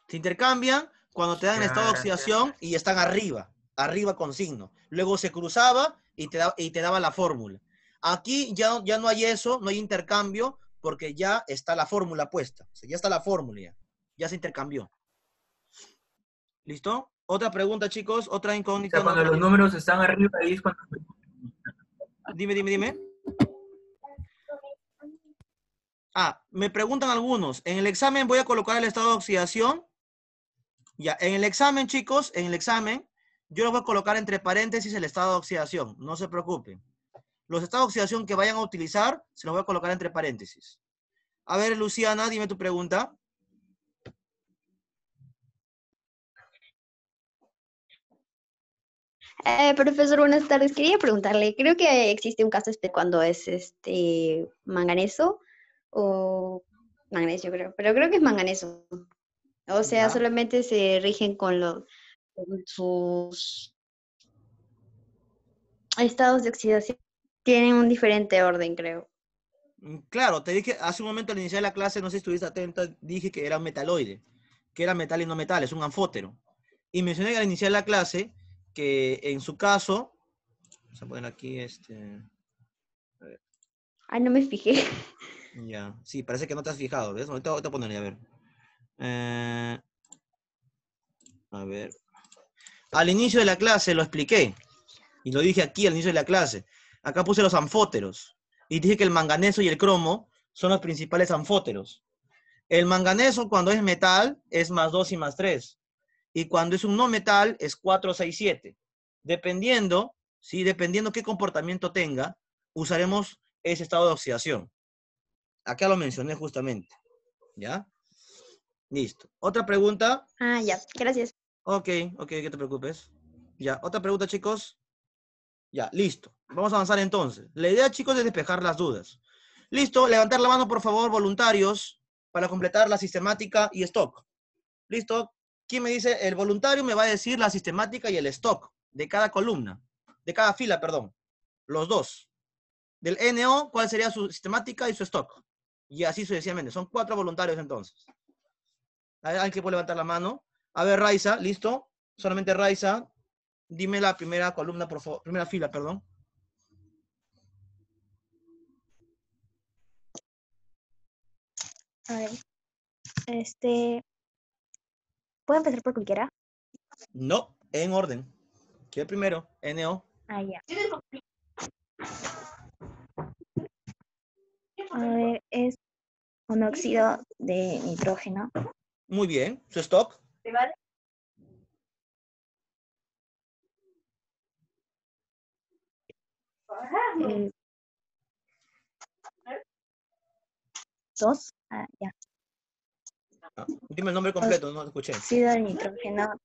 Se intercambian cuando te dan estado de oxidación y están arriba, arriba con signo. Luego se cruzaba y te, daba la fórmula. Aquí ya, no hay eso, no hay intercambio, porque ya está la fórmula puesta. O sea, ya está la fórmula, ya. ya se intercambió. ¿Listo? Otra pregunta, chicos, otra incógnita. cuando los números están arriba, ahí es cuando... Dime, dime, dime. Ah, me preguntan algunos. En el examen voy a colocar el estado de oxidación. Ya, en el examen, chicos, en el examen, yo lo voy a colocar entre paréntesis el estado de oxidación. No se preocupen. Los estados de oxidación que vayan a utilizar, se los voy a colocar entre paréntesis. A ver, Luciana, dime tu pregunta. Eh, profesor, buenas tardes. Quería preguntarle, creo que existe un caso este, cuando es este manganeso, o magnesio creo, pero creo que es manganeso. O sea, solamente se rigen con, los sus estados de oxidación. Tienen un diferente orden, creo. Mm, claro, te dije hace un momento al iniciar la clase, no sé si estuviste atento dije que era un metaloide, que era metal y no metal, es un anfótero. Y mencioné al iniciar la clase que en su caso, vamos a poner aquí este... A no me fijé. Ya, sí, parece que no te has fijado, ¿ves? Ahorita, ponerle, a ver. Eh, a ver. Al inicio de la clase lo expliqué. Y lo dije aquí al inicio de la clase. Acá puse los anfóteros. Y dije que el manganeso y el cromo son los principales anfóteros. El manganeso cuando es metal es más 2 y más 3. Y cuando es un no metal es 4, 6, 7. Dependiendo, ¿sí? Dependiendo qué comportamiento tenga, usaremos ese estado de oxidación. Acá lo mencioné justamente. ¿Ya? Listo. ¿Otra pregunta? Ah, ya. Gracias. Ok, ok, que te preocupes. Ya, otra pregunta, chicos. Ya, listo. Vamos a avanzar entonces. La idea, chicos, es despejar las dudas. Listo, levantar la mano, por favor, voluntarios, para completar la sistemática y stock. Listo. ¿Quién me dice? El voluntario me va a decir la sistemática y el stock de cada columna, de cada fila, perdón. Los dos. Del NO, ¿cuál sería su sistemática y su stock? Y así sucesivamente. Son cuatro voluntarios entonces. ¿Alguien que puede levantar la mano? A ver, Raiza, ¿listo? Solamente Raiza, dime la primera columna, por favor, primera fila, perdón. A ver, este, ¿puedo empezar por cualquiera? No, en orden. ¿Quién primero? NO. Ah, ya. A ver, es un óxido de nitrógeno. Muy bien, su stop. Vale? Eh, dos, ah, ya. Ah, dime el nombre completo, no lo escuché. Óxido de nitrógeno.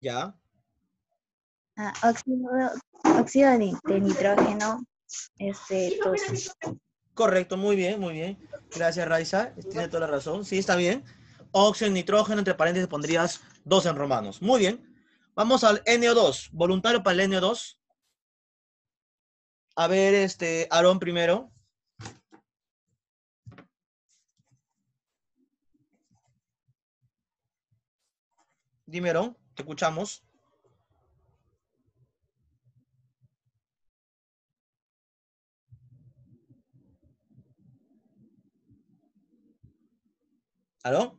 Ya. Ah, óxido, de, de nitrógeno, este, dos. Correcto, muy bien, muy bien. Gracias, Raiza. Tiene toda la razón. Sí, está bien. oxígeno nitrógeno, entre paréntesis pondrías dos en romanos. Muy bien. Vamos al NO2. Voluntario para el NO2. A ver, este, Aarón primero. Dime, te escuchamos. ¿Aló?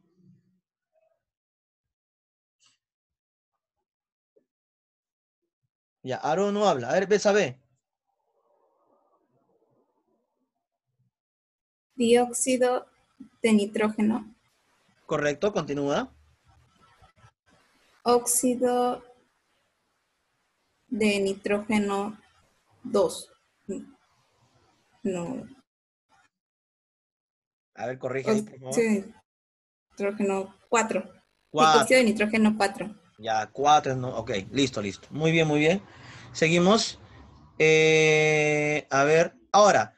Ya, Aro no habla. A ver, ves a Dióxido de nitrógeno. Correcto, continúa. Óxido de nitrógeno 2. No. A ver, corrige. Sí nitrógeno 4. de nitrógeno 4. Ya, 4, no, ok, listo, listo. Muy bien, muy bien. Seguimos. Eh, a ver, ahora,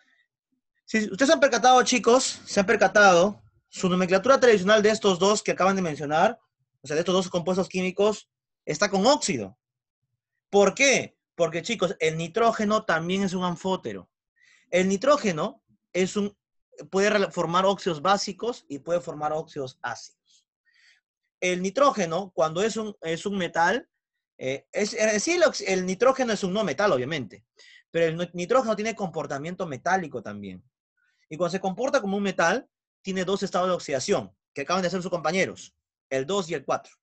si ustedes han percatado, chicos, se han percatado, su nomenclatura tradicional de estos dos que acaban de mencionar, o sea, de estos dos compuestos químicos, está con óxido. ¿Por qué? Porque, chicos, el nitrógeno también es un anfótero. El nitrógeno es un puede formar óxidos básicos y puede formar óxidos ácidos. El nitrógeno, cuando es un, es un metal, eh, es, decir, eh, el, nitrógeno es un no metal, obviamente, pero el nitrógeno tiene comportamiento metálico también. Y cuando se comporta como un metal, tiene dos estados de oxidación, que acaban de hacer sus compañeros, el 2 y el 4.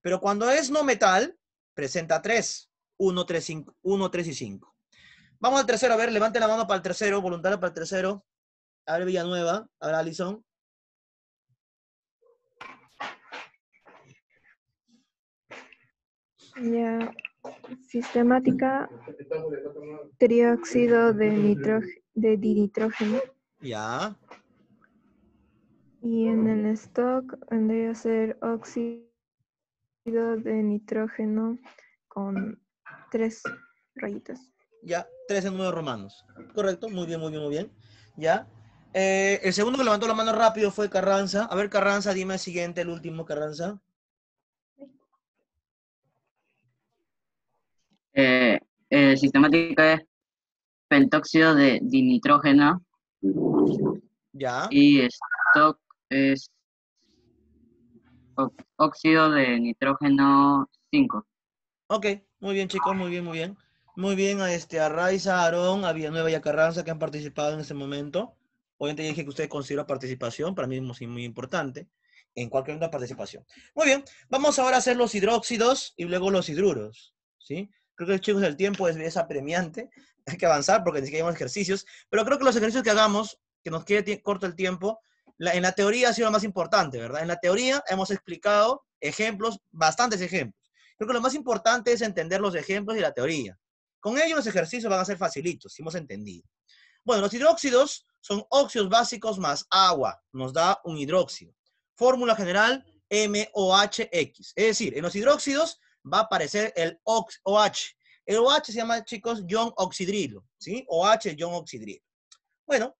Pero cuando es no metal, presenta 3, 1, 3, 1, 3 y 5. Vamos al tercero, a ver, levante la mano para el tercero, voluntario para el tercero abre Villanueva, abre Alison. Ya, sistemática, trióxido de, de nitrógeno. Ya. Y en el stock vendría a ser óxido de nitrógeno con tres rayitas. Ya, tres en números romanos. Correcto, muy bien, muy bien, muy bien. Ya, eh, el segundo que levantó la mano rápido fue Carranza. A ver, Carranza, dime el siguiente, el último, Carranza. Eh, sistemática es pentóxido de dinitrógeno. Ya. Y stock es óxido de nitrógeno 5. Ok, muy bien, chicos, muy bien, muy bien. Muy bien a este a Raiza, Aarón, a Villanueva y a Carranza que han participado en este momento. Obviamente dije que usted considera participación, para mí es muy importante, en cualquier de participación. Muy bien, vamos ahora a hacer los hidróxidos y luego los hidruros, ¿sí? Creo que, chicos, el tiempo es, apremiante, hay que avanzar porque ni siquiera ejercicios, pero creo que los ejercicios que hagamos, que nos quede corto el tiempo, en la teoría ha sido lo más importante, ¿verdad? En la teoría hemos explicado ejemplos, bastantes ejemplos. Creo que lo más importante es entender los ejemplos y la teoría. Con ellos los ejercicios van a ser facilitos, si hemos entendido. Bueno, los hidróxidos son óxidos básicos más agua, nos da un hidróxido. Fórmula general MOHX. Es decir, en los hidróxidos va a aparecer el OH. El OH se llama, chicos, ion oxidrilo, ¿sí? OH, ion oxidrilo. Bueno,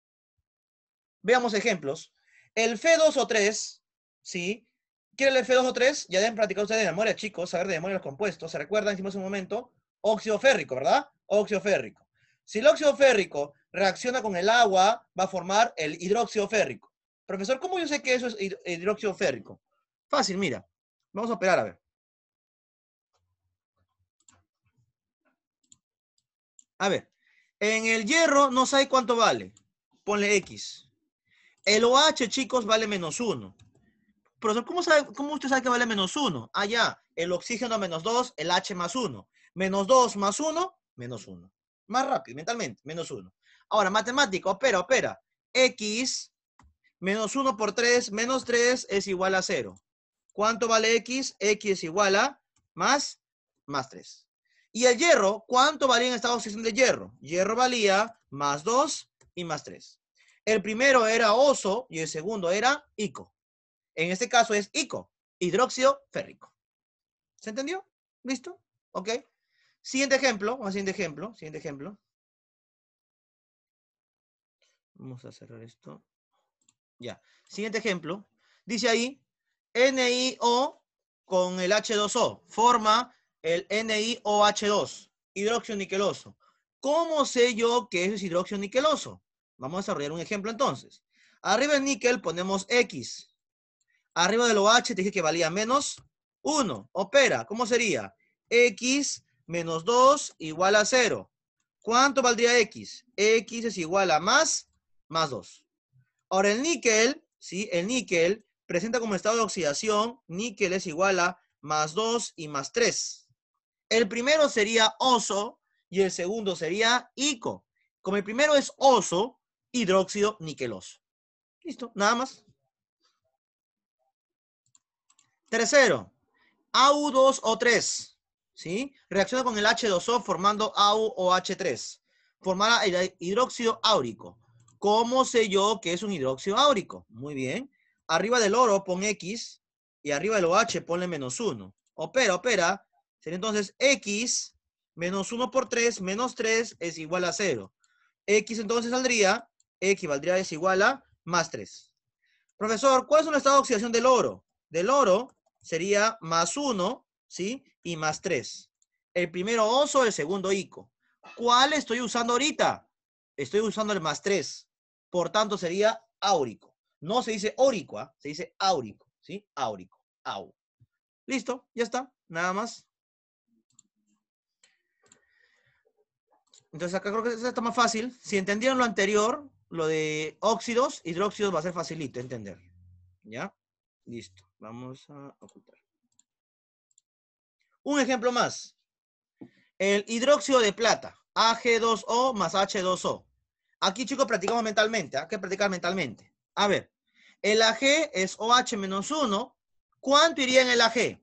veamos ejemplos. El Fe2O3, ¿sí? sí es el Fe2O3? Ya deben practicar ustedes de memoria, chicos, saber de memoria los compuestos. ¿Se recuerdan? Hicimos un momento óxido férrico, ¿verdad? Óxido férrico. Si el óxido férrico reacciona con el agua, va a formar el hidróxido férrico. Profesor, ¿cómo yo sé que eso es hidróxido férrico? Fácil, mira. Vamos a operar a ver. A ver, en el hierro no sabe cuánto vale. Ponle X. El OH, chicos, vale menos 1. Profesor, ¿cómo, sabe, ¿cómo usted sabe que vale menos 1? Allá, ah, El oxígeno menos 2, el H más 1. Menos 2 más 1, menos 1. Más rápido, mentalmente, menos 1. Ahora, matemático, opera, opera. X menos 1 por 3, menos 3 es igual a 0. ¿Cuánto vale X? X es igual a más, más 3. Y el hierro, ¿cuánto valía en esta oxidación de hierro? Hierro valía más 2 y más 3. El primero era oso y el segundo era ico. En este caso es ico, hidróxido férrico. ¿Se entendió? ¿Listo? ¿Ok? Siguiente ejemplo, o siguiente ejemplo, siguiente ejemplo. Vamos a cerrar esto. Ya. Siguiente ejemplo. Dice ahí, NiO con el H2O. Forma el NiOH2, hidróxido niqueloso. ¿Cómo sé yo que eso es hidróxido niqueloso? Vamos a desarrollar un ejemplo entonces. Arriba del níquel ponemos X. Arriba del OH te dije que valía menos 1. Opera. ¿Cómo sería? X menos 2 igual a 0. ¿Cuánto valdría X? X es igual a más más 2. Ahora el níquel, ¿sí? El níquel presenta como estado de oxidación, níquel es igual a más 2 y más 3. El primero sería oso y el segundo sería ico. Como el primero es oso, hidróxido níqueloso. Listo, nada más. Tercero, AU2O3. ¿sí? Reacciona con el H2O formando AuOH3. Formará el hidróxido áurico. ¿Cómo sé yo que es un hidróxido áurico? Muy bien. Arriba del oro pon X y arriba del OH ponle menos 1. Opera, opera. Sería entonces X menos 1 por 3 menos 3 es igual a 0. X entonces saldría, X valdría es igual a más 3. Profesor, ¿cuál es el estado de oxidación del oro? Del oro sería más 1, ¿sí? Y más 3. El primero oso, el segundo ico. ¿Cuál estoy usando ahorita? Estoy usando el más 3 por tanto sería áurico. No se dice órico, ¿ah? se dice áurico, ¿sí? Áurico, au. Listo, ya está, nada más. Entonces acá creo que está más fácil. Si entendieron lo anterior, lo de óxidos, hidróxidos va a ser facilito entender. ¿Ya? Listo, vamos a ocultar. Un ejemplo más. El hidróxido de plata, Ag2O más H2O. Aquí, chicos, practicamos mentalmente. ¿ah? Hay que practicar mentalmente. A ver, el AG es OH 1. ¿Cuánto iría en el AG?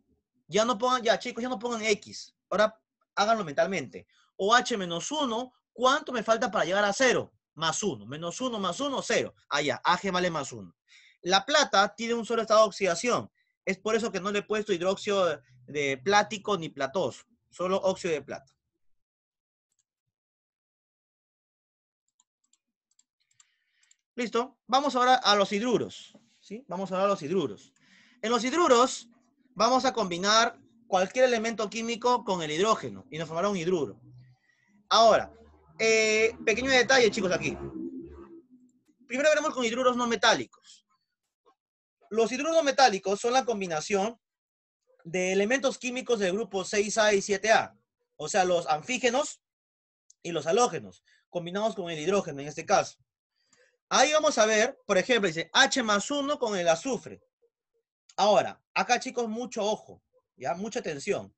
Ya no pongan, ya chicos, ya no pongan X. Ahora háganlo mentalmente. OH menos 1, ¿cuánto me falta para llegar a 0? Más 1. Menos 1 más 1, 0. Allá, AG vale más 1. La plata tiene un solo estado de oxidación. Es por eso que no le he puesto hidróxido de plático ni platoso. Solo óxido de plata. ¿Listo? Vamos ahora a los hidruros. ¿sí? Vamos ahora a los hidruros. En los hidruros vamos a combinar cualquier elemento químico con el hidrógeno y nos formará un hidruro. Ahora, eh, pequeño detalle, chicos, aquí. Primero veremos con hidruros no metálicos. Los hidruros metálicos son la combinación de elementos químicos del grupo 6A y 7A, o sea, los anfígenos y los halógenos, combinados con el hidrógeno en este caso. Ahí vamos a ver, por ejemplo, dice H más 1 con el azufre. Ahora, acá chicos, mucho ojo, ¿ya? Mucha atención.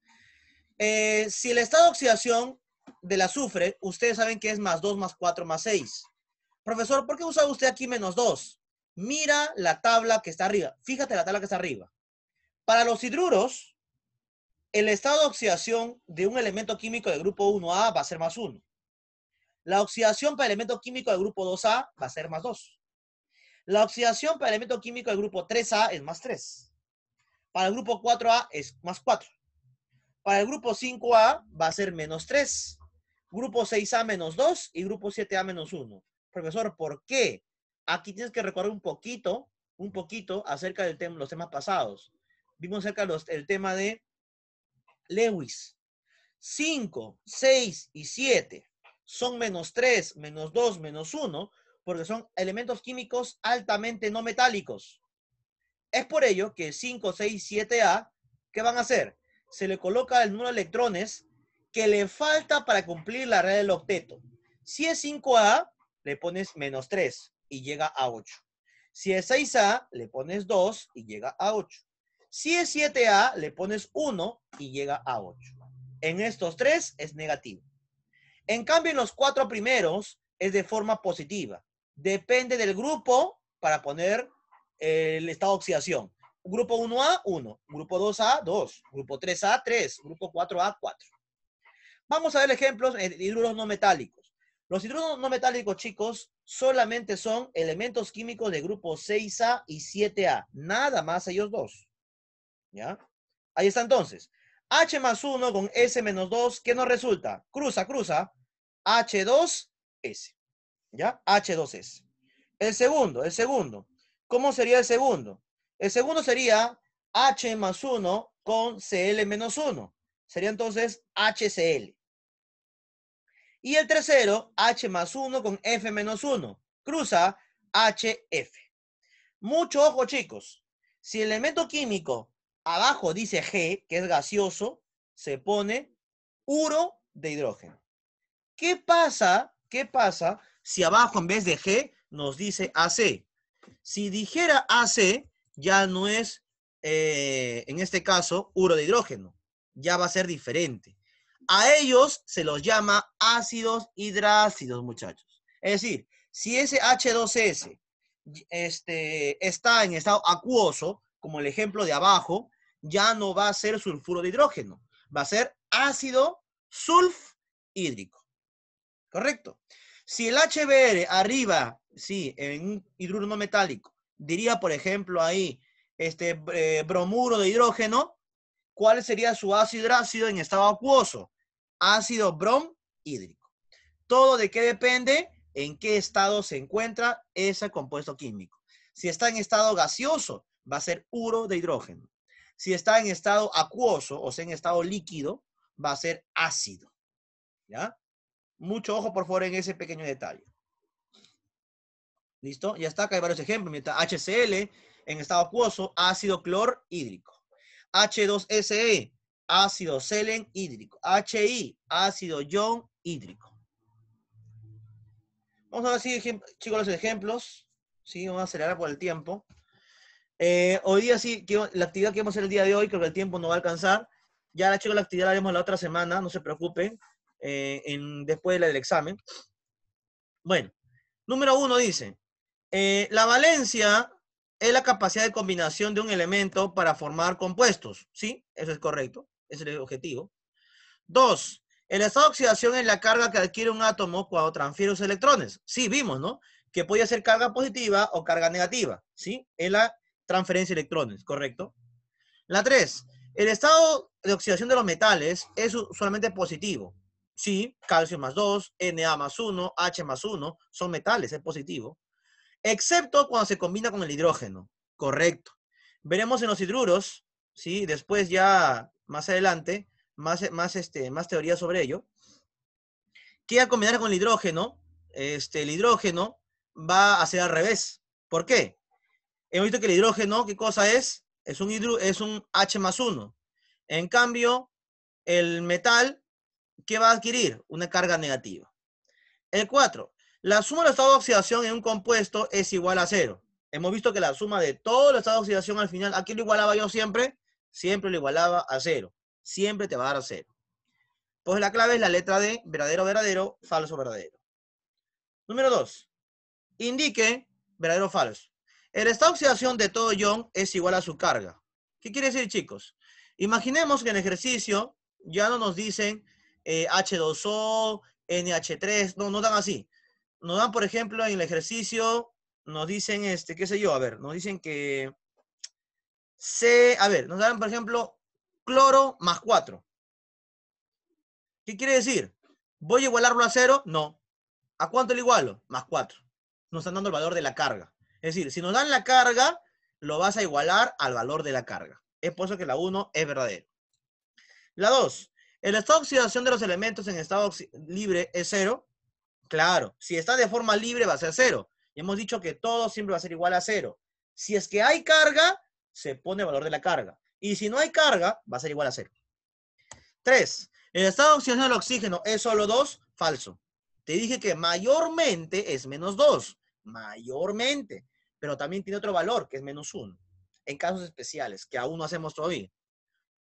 Eh, si el estado de oxidación del azufre, ustedes saben que es más 2, más 4, más 6. Profesor, ¿por qué usa usted aquí menos 2? Mira la tabla que está arriba. Fíjate la tabla que está arriba. Para los hidruros, el estado de oxidación de un elemento químico del grupo 1A va a ser más 1. La oxidación para el elemento químico del grupo 2A va a ser más 2. La oxidación para el elemento químico del grupo 3A es más 3. Para el grupo 4A es más 4. Para el grupo 5A va a ser menos 3. Grupo 6A menos 2 y grupo 7A menos 1. Profesor, ¿por qué? Aquí tienes que recordar un poquito, un poquito acerca de los temas pasados. Vimos acerca del tema de Lewis. 5, 6 y 7 son menos 3, menos 2, menos 1, porque son elementos químicos altamente no metálicos. Es por ello que 5, 6, 7A, ¿qué van a hacer? Se le coloca el número de electrones que le falta para cumplir la red del octeto. Si es 5A, le pones menos 3 y llega a 8. Si es 6A, le pones 2 y llega a 8. Si es 7A, le pones 1 y llega a 8. En estos tres es negativo. En cambio, en los cuatro primeros es de forma positiva. Depende del grupo para poner eh, el estado de oxidación. Grupo 1A, 1. Grupo 2A, 2. Grupo 3A, 3. Grupo 4A, 4. Vamos a ver ejemplos de hidruros no metálicos. Los hidruros no metálicos, chicos, solamente son elementos químicos de grupo 6A y 7A. Nada más ellos dos. ¿Ya? Ahí está entonces. H más 1 con S menos 2, ¿qué nos resulta? Cruza, cruza. H2S. ¿Ya? H2S. El segundo, el segundo. ¿Cómo sería el segundo? El segundo sería H más 1 con Cl menos 1. Sería entonces HCl. Y el tercero, H más 1 con F menos 1. Cruza HF. Mucho ojo, chicos. Si el elemento químico abajo dice G, que es gaseoso, se pone uro de hidrógeno. ¿Qué pasa? ¿Qué pasa si abajo en vez de G nos dice AC? Si dijera AC, ya no es, eh, en este caso, uro de hidrógeno. Ya va a ser diferente. A ellos se los llama ácidos hidrácidos, muchachos. Es decir, si ese H2S este, está en estado acuoso, como el ejemplo de abajo, ya no va a ser sulfuro de hidrógeno, va a ser ácido sulfhídrico. Correcto. Si el HBr arriba, sí, en un hidruro no metálico, diría, por ejemplo, ahí, este eh, bromuro de hidrógeno, ¿cuál sería su ácido ácido en estado acuoso? Ácido bromhídrico. ¿Todo de qué depende? En qué estado se encuentra ese compuesto químico. Si está en estado gaseoso, va a ser uro de hidrógeno. Si está en estado acuoso, o sea, en estado líquido, va a ser ácido. ¿Ya? Mucho ojo, por favor, en ese pequeño detalle. ¿Listo? Ya está, acá hay varios ejemplos. Mientras HCl en estado acuoso, ácido clorhídrico. H2SE, ácido selen hídrico. HI, ácido ion hídrico. Vamos a ver si, chicos, los ejemplos. Sí, vamos a acelerar por el tiempo. Eh, hoy día sí, la actividad que vamos a hacer el día de hoy, creo que el tiempo no va a alcanzar. Ya, la actividad la haremos la otra semana, no se preocupen. Eh, en, después del examen. Bueno, número uno dice, eh, la valencia es la capacidad de combinación de un elemento para formar compuestos. ¿Sí? Eso es correcto. Ese es el objetivo. Dos, el estado de oxidación es la carga que adquiere un átomo cuando transfiere los electrones. Sí, vimos, ¿no? Que puede ser carga positiva o carga negativa. ¿Sí? Es la transferencia de electrones, ¿correcto? La tres, el estado de oxidación de los metales es solamente positivo. Sí, calcio más 2, Na más 1, H más 1, son metales, es positivo. Excepto cuando se combina con el hidrógeno, correcto. Veremos en los hidruros, ¿sí? Después ya, más adelante, más, más, este, más teoría sobre ello. Que al combinar con el hidrógeno, este, el hidrógeno va a ser al revés. ¿Por qué? Hemos visto que el hidrógeno, ¿qué cosa es? Es un, es un H más 1. En cambio, el metal ¿Qué va a adquirir una carga negativa. El 4. La suma de estado de oxidación en un compuesto es igual a cero. Hemos visto que la suma de todos los estados de oxidación al final, aquí lo igualaba yo siempre, siempre lo igualaba a cero. Siempre te va a dar a cero. Pues la clave es la letra D, verdadero, verdadero, falso, verdadero. Número 2. Indique verdadero falso. El estado de oxidación de todo ion es igual a su carga. ¿Qué quiere decir, chicos? Imaginemos que en el ejercicio ya no nos dicen H2O, eh, NH3, no, no dan así. Nos dan, por ejemplo, en el ejercicio, nos dicen, este, qué sé yo, a ver, nos dicen que C, a ver, nos dan, por ejemplo, cloro más 4. ¿Qué quiere decir? ¿Voy a igualarlo a cero? No. ¿A cuánto le igualo? Más 4. Nos están dando el valor de la carga. Es decir, si nos dan la carga, lo vas a igualar al valor de la carga. Es por eso que la 1 es verdadera La 2. ¿El estado de oxidación de los elementos en estado libre es cero? Claro, si está de forma libre va a ser cero. Y hemos dicho que todo siempre va a ser igual a cero. Si es que hay carga, se pone el valor de la carga. Y si no hay carga, va a ser igual a cero. Tres. El estado de oxidación del oxígeno es solo dos? falso. Te dije que mayormente es menos 2, mayormente, pero también tiene otro valor que es menos uno. en casos especiales, que aún no hacemos todavía.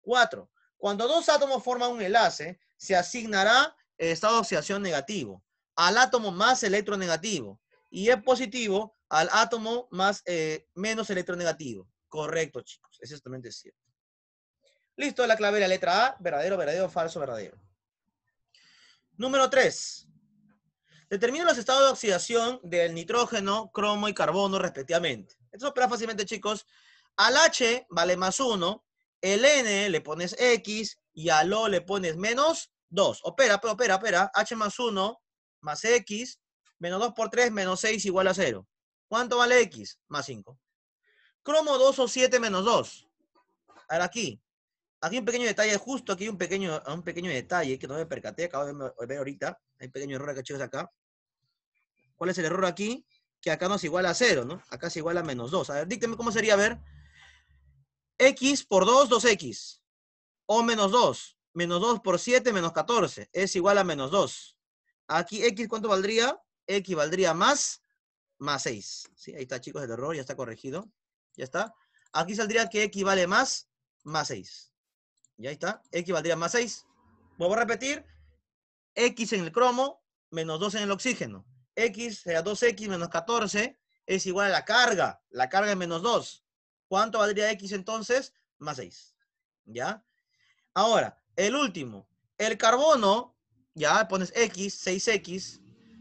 Cuatro. Cuando dos átomos forman un enlace, se asignará el estado de oxidación negativo al átomo más electronegativo y es positivo al átomo más eh, menos electronegativo. Correcto, chicos. Es exactamente cierto. Listo, la clave de la letra A, verdadero, verdadero, falso, verdadero. Número 3. Determina los estados de oxidación del nitrógeno, cromo y carbono respectivamente. Esto es fácilmente, chicos. Al H vale más 1, el n le pones x y al o le pones menos 2. Opera, pero opera, opera. h más 1 más x menos 2 por 3 menos 6 igual a 0. ¿Cuánto vale x? Más 5. Cromo 2 o 7 menos 2. ver, aquí. Aquí un pequeño detalle, justo aquí un pequeño, un pequeño detalle que no me percaté, acabo de ver ahorita. Hay un pequeño error acá, chicos, acá. ¿Cuál es el error aquí? Que acá no es igual a 0, ¿no? Acá es igual a menos 2. A ver, dícteme cómo sería, a ver. X por 2, 2X. O menos 2. Menos 2 por 7, menos 14. Es igual a menos 2. Aquí X, ¿cuánto valdría? X valdría más, más 6. ¿Sí? Ahí está, chicos, el error ya está corregido. Ya está. Aquí saldría que X vale más, más 6. Y ahí está. X valdría más 6. Vuelvo a repetir. X en el cromo, menos 2 en el oxígeno. X, sea 2X menos 14, es igual a la carga. La carga es menos 2. ¿Cuánto valdría X entonces? Más 6. ¿Ya? Ahora, el último. El carbono, ya pones X, 6X.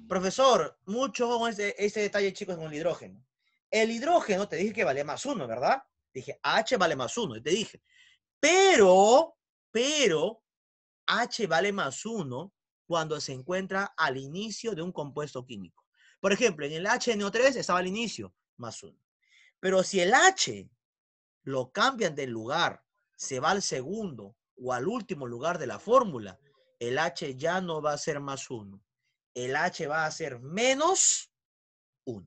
Profesor, mucho ojo este, este, detalle, chicos, con el hidrógeno. El hidrógeno, te dije que vale más 1, ¿verdad? Dije, H vale más 1, y te dije. Pero, pero, H vale más 1 cuando se encuentra al inicio de un compuesto químico. Por ejemplo, en el HNO3 estaba al inicio, más 1. Pero si el H lo cambian del lugar, se va al segundo o al último lugar de la fórmula, el H ya no va a ser más 1. El H va a ser menos 1.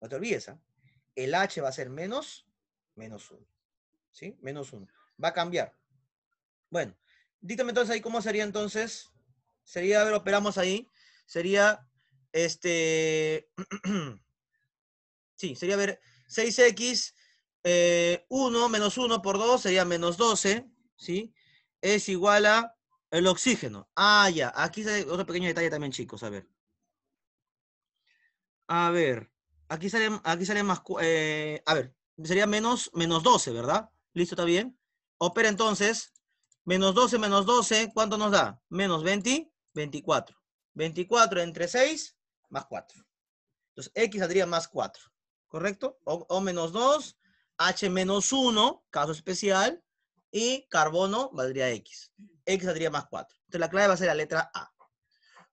No te olvides, ¿eh? El H va a ser menos, menos uno. ¿Sí? Menos uno. Va a cambiar. Bueno, dígame entonces ahí cómo sería entonces. Sería, a ver, operamos ahí. Sería, este, sí, sería, ver, 6X 1 eh, menos 1 por 2 sería menos 12, ¿sí? Es igual a el oxígeno. Ah, ya. Aquí sale otro pequeño detalle también, chicos. A ver. A ver. Aquí sale, aquí sale más... Eh, a ver. Sería menos, 12, ¿verdad? ¿Listo? ¿Está bien? Opera entonces. Menos 12 menos 12, ¿cuánto nos da? Menos 20, 24. 24 entre 6, más 4. Entonces, X saldría más 4. ¿Correcto? o, o menos 2 H-1, caso especial, y carbono valdría X. X valdría más 4. Entonces la clave va a ser la letra A.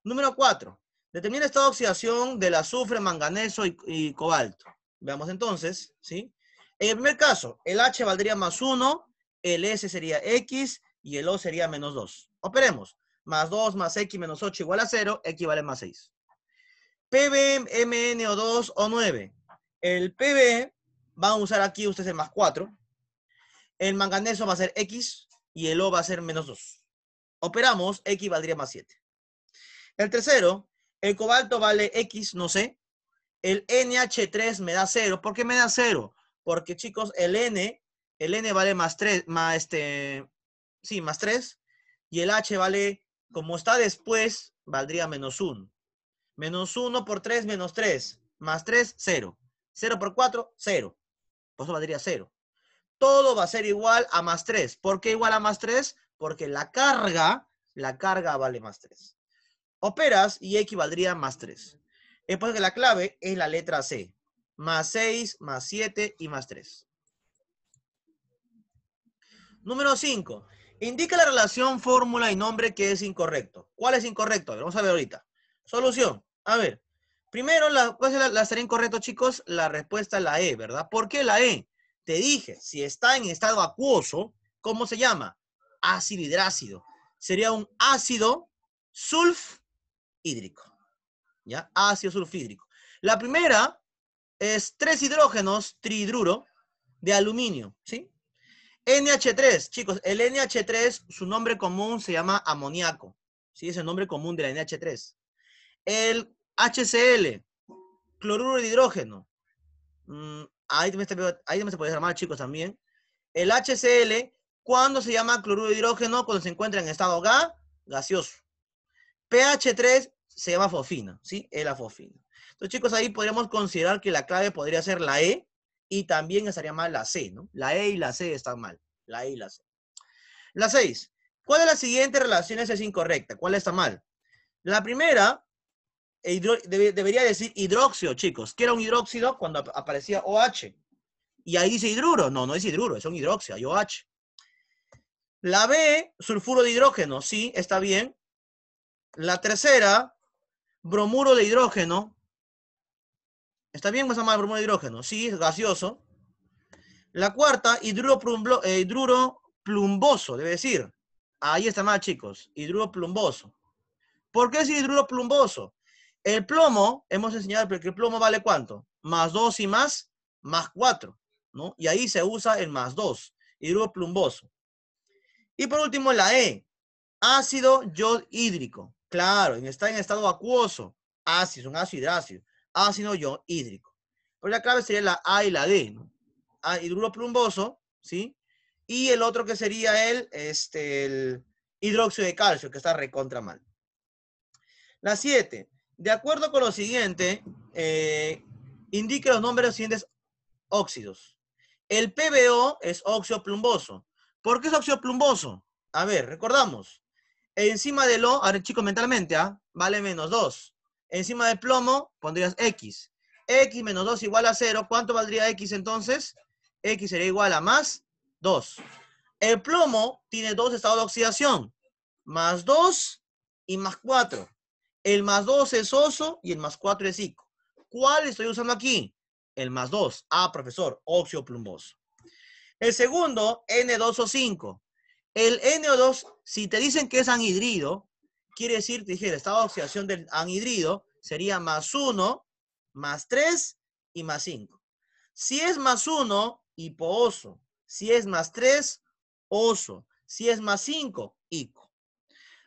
Número 4. Determina el estado de oxidación del azufre, manganeso y, cobalto. Veamos entonces, ¿sí? En el primer caso, el H valdría más 1, el S sería X y el O sería menos 2. Operemos. Más 2 más X menos 8 igual a 0, X vale más 6. PBMNO2 O9. El PB van a usar aquí ustedes el más 4. El manganeso va a ser X y el O va a ser menos 2. Operamos, X valdría más 7. El tercero, el cobalto vale X, no sé. El NH3 me da 0. ¿Por qué me da 0? Porque, chicos, el N, el N vale más 3, más este, sí, más 3. Y el H vale, como está después, valdría menos 1. Menos 1 por 3, menos 3. Más 3, 0. 0 por 4, 0. Por eso valdría cero. Todo va a ser igual a más 3. ¿Por qué igual a más 3? Porque la carga, la carga vale más 3. Operas y X valdría más 3. Es porque la clave es la letra C. Más 6, más 7 y más 3. Número 5. Indica la relación fórmula y nombre que es incorrecto. ¿Cuál es incorrecto? vamos a ver ahorita. Solución. A ver, Primero, la, ¿cuál la, chicos? La respuesta es la E, ¿verdad? ¿Por qué la E? Te dije, si está en estado acuoso, ¿cómo se llama? Ácido hidrácido. Sería un ácido sulfhídrico. ¿Ya? Ácido sulfhídrico. La primera es tres hidrógenos trihidruro, de aluminio, ¿sí? NH3, chicos, el NH3, su nombre común se llama amoníaco. ¿sí? Es el nombre común de la NH3. El HCl, cloruro de hidrógeno. Mm, ahí, también se puede llamar, chicos, también. El HCl, ¿cuándo se llama cloruro de hidrógeno? Cuando se encuentra en estado gas, gaseoso. pH3 se llama fosfina, ¿sí? Es la fosfina. Entonces, chicos, ahí podríamos considerar que la clave podría ser la E y también estaría mal la C, ¿no? La E y la C están mal. La E y la C. La 6. ¿Cuál de las siguientes relaciones es incorrecta? ¿Cuál está mal? La primera debería decir hidróxido, chicos. que era un hidróxido cuando aparecía OH? Y ahí dice hidruro. No, no es hidruro, es un hidróxido, hay OH. La B, sulfuro de hidrógeno, sí, está bien. La tercera, bromuro de hidrógeno. ¿Está bien o se bromuro de hidrógeno? Sí, es gaseoso. La cuarta, hidruro, plumblo, eh, hidruro plumboso, debe decir. Ahí está más, chicos. Hidruro plumboso. ¿Por qué es hidruro plumboso? El plomo, hemos enseñado que el plomo vale cuánto? Más 2 y más, más 4, ¿no? Y ahí se usa el más 2, hidruro plumboso. Y por último, la E, ácido hídrico. Claro, está en estado acuoso, ácido, un ácido hidrácido, ácido hídrico. Pero la clave sería la A y la D, ¿no? A, plumboso, ¿sí? Y el otro que sería el, este, el hidróxido de calcio, que está recontra mal. La 7, de acuerdo con lo siguiente, eh, indique los nombres de los siguientes óxidos. El PBO es óxido plumboso. ¿Por qué es óxido plumboso? A ver, recordamos. Encima del O, ahora chicos mentalmente, ¿ah? vale menos 2. Encima del plomo pondrías X. X menos 2 igual a 0. ¿Cuánto valdría X entonces? X sería igual a más 2. El plomo tiene dos estados de oxidación. Más 2 y más 4. El más 2 es oso y el más 4 es ico. ¿Cuál estoy usando aquí? El más 2. Ah, profesor, óxido plumboso. El segundo, N2O5. El NO2, si te dicen que es anhidrido, quiere decir, te dije, el estado de oxidación del anhidrido sería más 1, más 3 y más 5. Si es más 1, hipooso. Si es más 3, oso. Si es más 5, ico.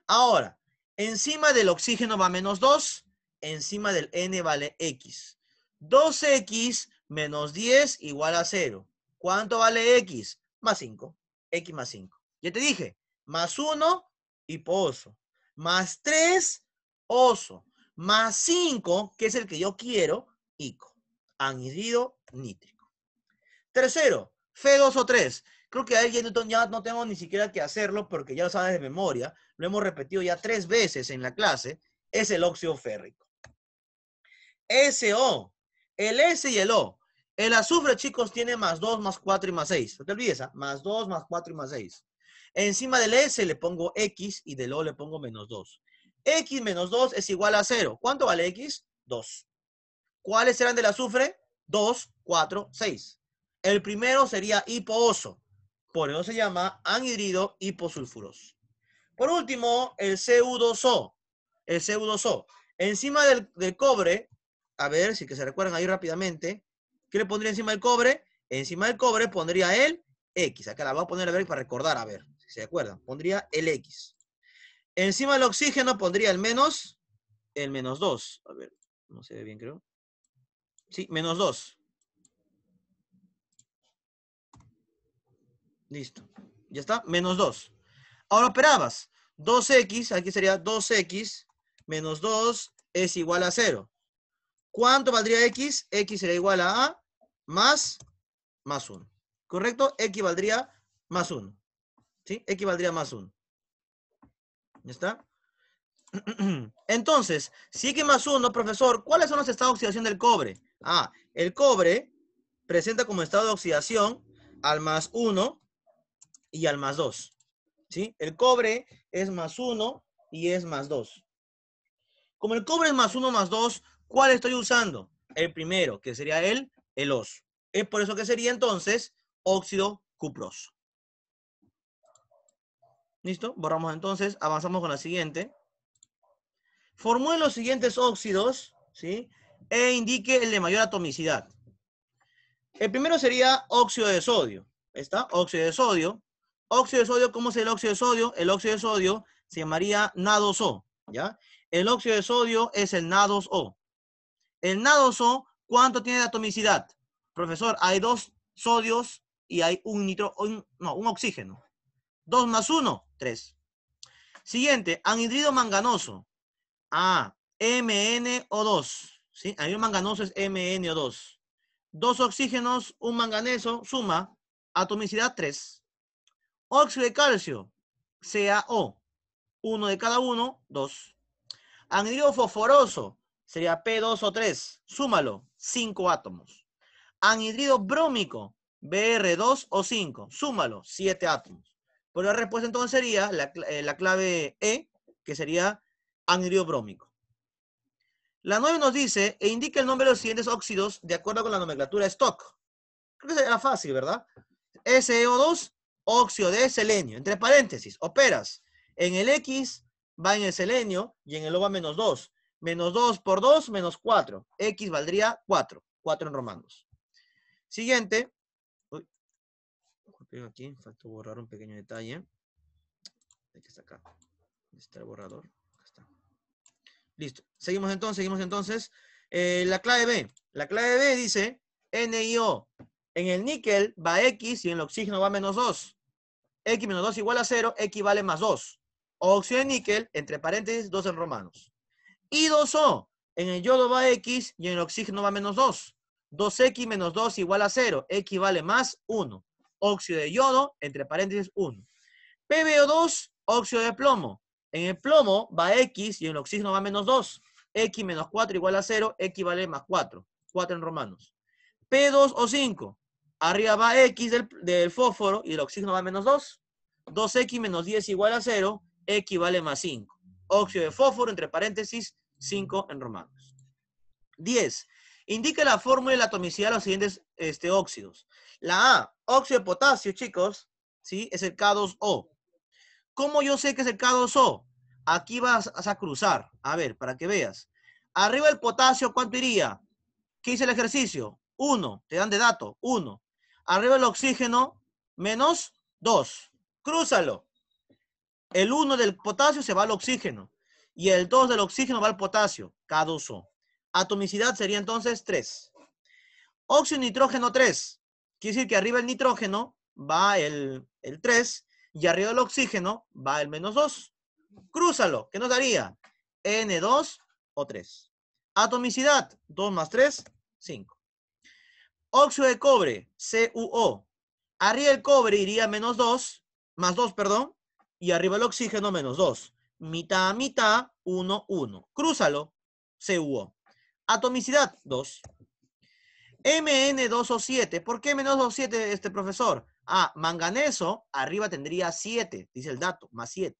Ahora, Encima del oxígeno va menos 2, encima del n vale x. 2x menos 10 igual a 0. ¿Cuánto vale x? Más 5. x más 5. Ya te dije, más 1, hipooso. Más 3, oso. Más 5, que es el que yo quiero, ico. Anhidrido nítrico. Tercero, Fe2O3. Creo que ahí Newton ya no tengo ni siquiera que hacerlo porque ya lo sabes de memoria lo hemos repetido ya tres veces en la clase, es el óxido férrico. SO, el S y el O. El azufre, chicos, tiene más 2, más 4 y más 6. No te olvides, ¿ah? más 2, más 4 y más 6. Encima del S le pongo X y del O le pongo menos 2. X menos 2 es igual a 0. ¿Cuánto vale X? 2. ¿Cuáles serán del azufre? 2, 4, 6. El primero sería hipooso. Por eso se llama anhidrido hiposulfuroso. Por último, el Cu2O. El Cu2O. Encima del, cobre, a ver si que se recuerdan ahí rápidamente, ¿qué le pondría encima del cobre? Encima del cobre pondría el X. Acá la voy a poner a ver para recordar, a ver si se acuerdan. Pondría el X. Encima del oxígeno pondría el menos, el menos 2. A ver, no se ve bien creo. Sí, menos 2. Listo. Ya está, menos 2. Ahora operabas. 2x, aquí sería 2x menos 2 es igual a 0. ¿Cuánto valdría x? x sería igual a más, más 1. ¿Correcto? x valdría más 1. ¿Sí? x valdría más 1. ¿Ya está? Entonces, si x más 1, profesor, ¿cuáles son los estados de oxidación del cobre? Ah, el cobre presenta como estado de oxidación al más 1 y al más 2. ¿sí? El cobre es más 1 y es más 2. Como el cobre es más 1 más 2, ¿cuál estoy usando? El primero, que sería el, el oso. Es por eso que sería entonces óxido cuproso. ¿Listo? Borramos entonces, avanzamos con la siguiente. Formule los siguientes óxidos, ¿sí? E indique el de mayor atomicidad. El primero sería óxido de sodio. ¿Está? Óxido de sodio. Óxido de sodio, ¿cómo es el óxido de sodio? El óxido de sodio se llamaría Na2O, ¿ya? El óxido de sodio es el Na2O. El Na2O, ¿cuánto tiene de atomicidad? Profesor, hay dos sodios y hay un nitro, no, un oxígeno. Dos más uno, tres. Siguiente, anhidrido manganoso. Ah, MnO2. ¿sí? Anhidrido manganoso es MnO2. Dos oxígenos, un manganeso, suma, atomicidad 3. Óxido de calcio, CaO, uno de cada uno, dos. Anidrido fosforoso, sería P2O3, súmalo, cinco átomos. Anhidrido brómico, BR2O5, súmalo, siete átomos. Por la respuesta entonces sería eh, la, clave E, que sería anhidrido brómico. La 9 nos dice, e indica el nombre de los siguientes óxidos de acuerdo con la nomenclatura Stock. Creo que será fácil, ¿verdad? SEO2 óxido de selenio, entre paréntesis, operas. En el X va en el selenio y en el O va menos 2. Menos 2 por 2, menos 4. X valdría 4. 4 en romanos. Siguiente. Uy, aquí, faltó borrar un pequeño detalle. Está el borrador. Acá está. Listo. Seguimos entonces, seguimos entonces. Eh, la clave B. La clave B dice NIO. En el níquel va X y en el oxígeno va menos 2. X menos 2 igual a 0, X vale más 2. Óxido de níquel, entre paréntesis, 2 en romanos. Y 2O, en el yodo va X y en el oxígeno va menos 2. 2X menos 2 igual a 0, X vale más 1. Óxido de yodo, entre paréntesis, 1. PBO2, óxido de plomo. En el plomo va X y en el oxígeno va menos 2. X menos 4 igual a 0, X vale más 4. 4 en romanos. P2O5, Arriba va X del, fósforo y el oxígeno va a menos 2. 2X menos 10 igual a 0, X vale más 5. Óxido de fósforo, entre paréntesis, 5 en romanos. 10. Indique la fórmula de la atomicidad de los siguientes este, óxidos. La A, óxido de potasio, chicos, ¿sí? Es el K2O. ¿Cómo yo sé que es el K2O? Aquí vas a cruzar. A ver, para que veas. Arriba el potasio, ¿cuánto iría? ¿Qué hice el ejercicio? 1. Te dan de dato. 1. Arriba el oxígeno, menos 2. Crúzalo. El 1 del potasio se va al oxígeno. Y el 2 del oxígeno va al potasio. K2O. Atomicidad sería entonces 3. y nitrógeno 3. Quiere decir que arriba el nitrógeno va el, el 3 y arriba el oxígeno va el menos 2. Crúzalo. ¿Qué nos daría? N2 o 3. Atomicidad 2 más 3, 5. Óxido de cobre, CuO. Arriba el cobre iría menos 2, más 2, perdón, y arriba el oxígeno menos 2. Mitad a mitad, 1, 1. Crúzalo, CuO. Atomicidad, 2. MN2O7. ¿Por qué menos 2 7 este profesor? Ah, manganeso, arriba tendría 7, dice el dato, más 7.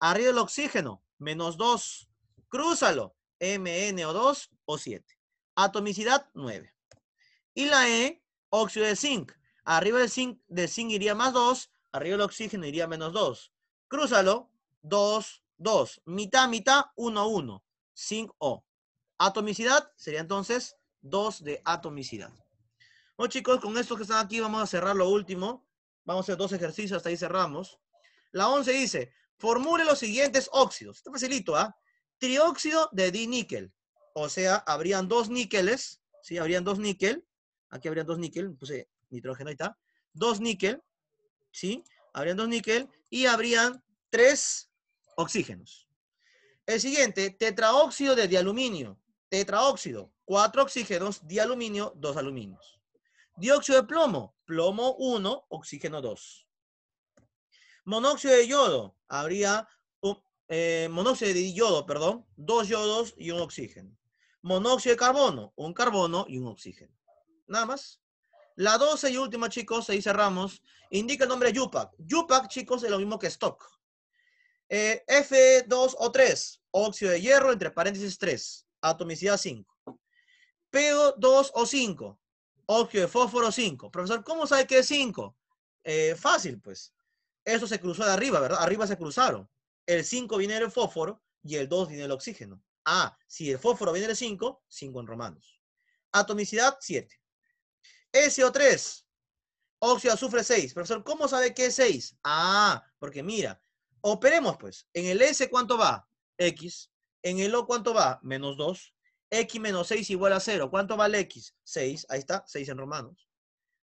Arriba el oxígeno, menos 2. Crúzalo, MnO2 o 7. Atomicidad, 9. Y la E, óxido de zinc. Arriba del zinc, de zinc iría más 2, arriba del oxígeno iría menos 2. Crúzalo, 2, 2. Mitad, mitad, 1, 1. Zinc O. Atomicidad sería entonces 2 de atomicidad. Bueno, chicos, con esto que están aquí vamos a cerrar lo último. Vamos a hacer dos ejercicios, hasta ahí cerramos. La 11 dice, formule los siguientes óxidos. Está facilito, ¿ah? Trióxido de di níquel O sea, habrían dos níqueles, ¿sí? Habrían dos níquel. Aquí habrían dos níquel, puse nitrógeno, ahí está. Dos níquel, ¿sí? Habrían dos níquel y habrían tres oxígenos. El siguiente, tetraóxido de dialuminio. Tetraóxido, cuatro oxígenos, dialuminio, dos aluminios. Dióxido de plomo, plomo 1, oxígeno 2. Monóxido de yodo, habría eh, monóxido de yodo, perdón, dos yodos y un oxígeno. Monóxido de carbono, un carbono y un oxígeno. Nada más. La 12 y última, chicos, se dice Ramos. Indica el nombre Yupac. Yupac, chicos, es lo mismo que stock. Eh, F2 o 3. Óxido de hierro, entre paréntesis 3. Atomicidad 5. PO2 o 5. Óxido de fósforo 5. Profesor, ¿cómo sabe que es 5? Eh, fácil, pues. Eso se cruzó de arriba, ¿verdad? Arriba se cruzaron. El 5 viene del fósforo y el 2 viene del oxígeno. Ah, si el fósforo viene del 5, 5 en romanos. Atomicidad 7. SO3, óxido de azufre 6. Profesor, ¿cómo sabe que es 6? Ah, porque mira, operemos pues. En el S, ¿cuánto va? X. En el O, ¿cuánto va? Menos 2. X menos 6 igual a 0. ¿Cuánto vale X? 6. Ahí está, 6 en romanos.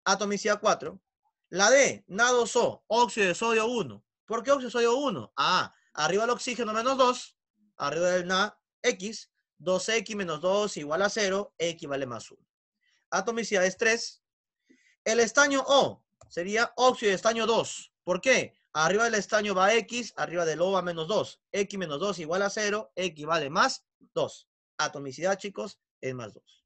Atomicidad 4. La D, Na2O, óxido de sodio 1. ¿Por qué óxido de sodio 1? Ah, arriba el oxígeno menos 2, arriba del Na, X, 2X menos 2 igual a 0, X vale más 1. Atomicidad es 3, el estaño O sería óxido de estaño 2. ¿Por qué? Arriba del estaño va X, arriba del O va menos 2. X menos 2 igual a 0, X vale más 2. Atomicidad, chicos, es más 2.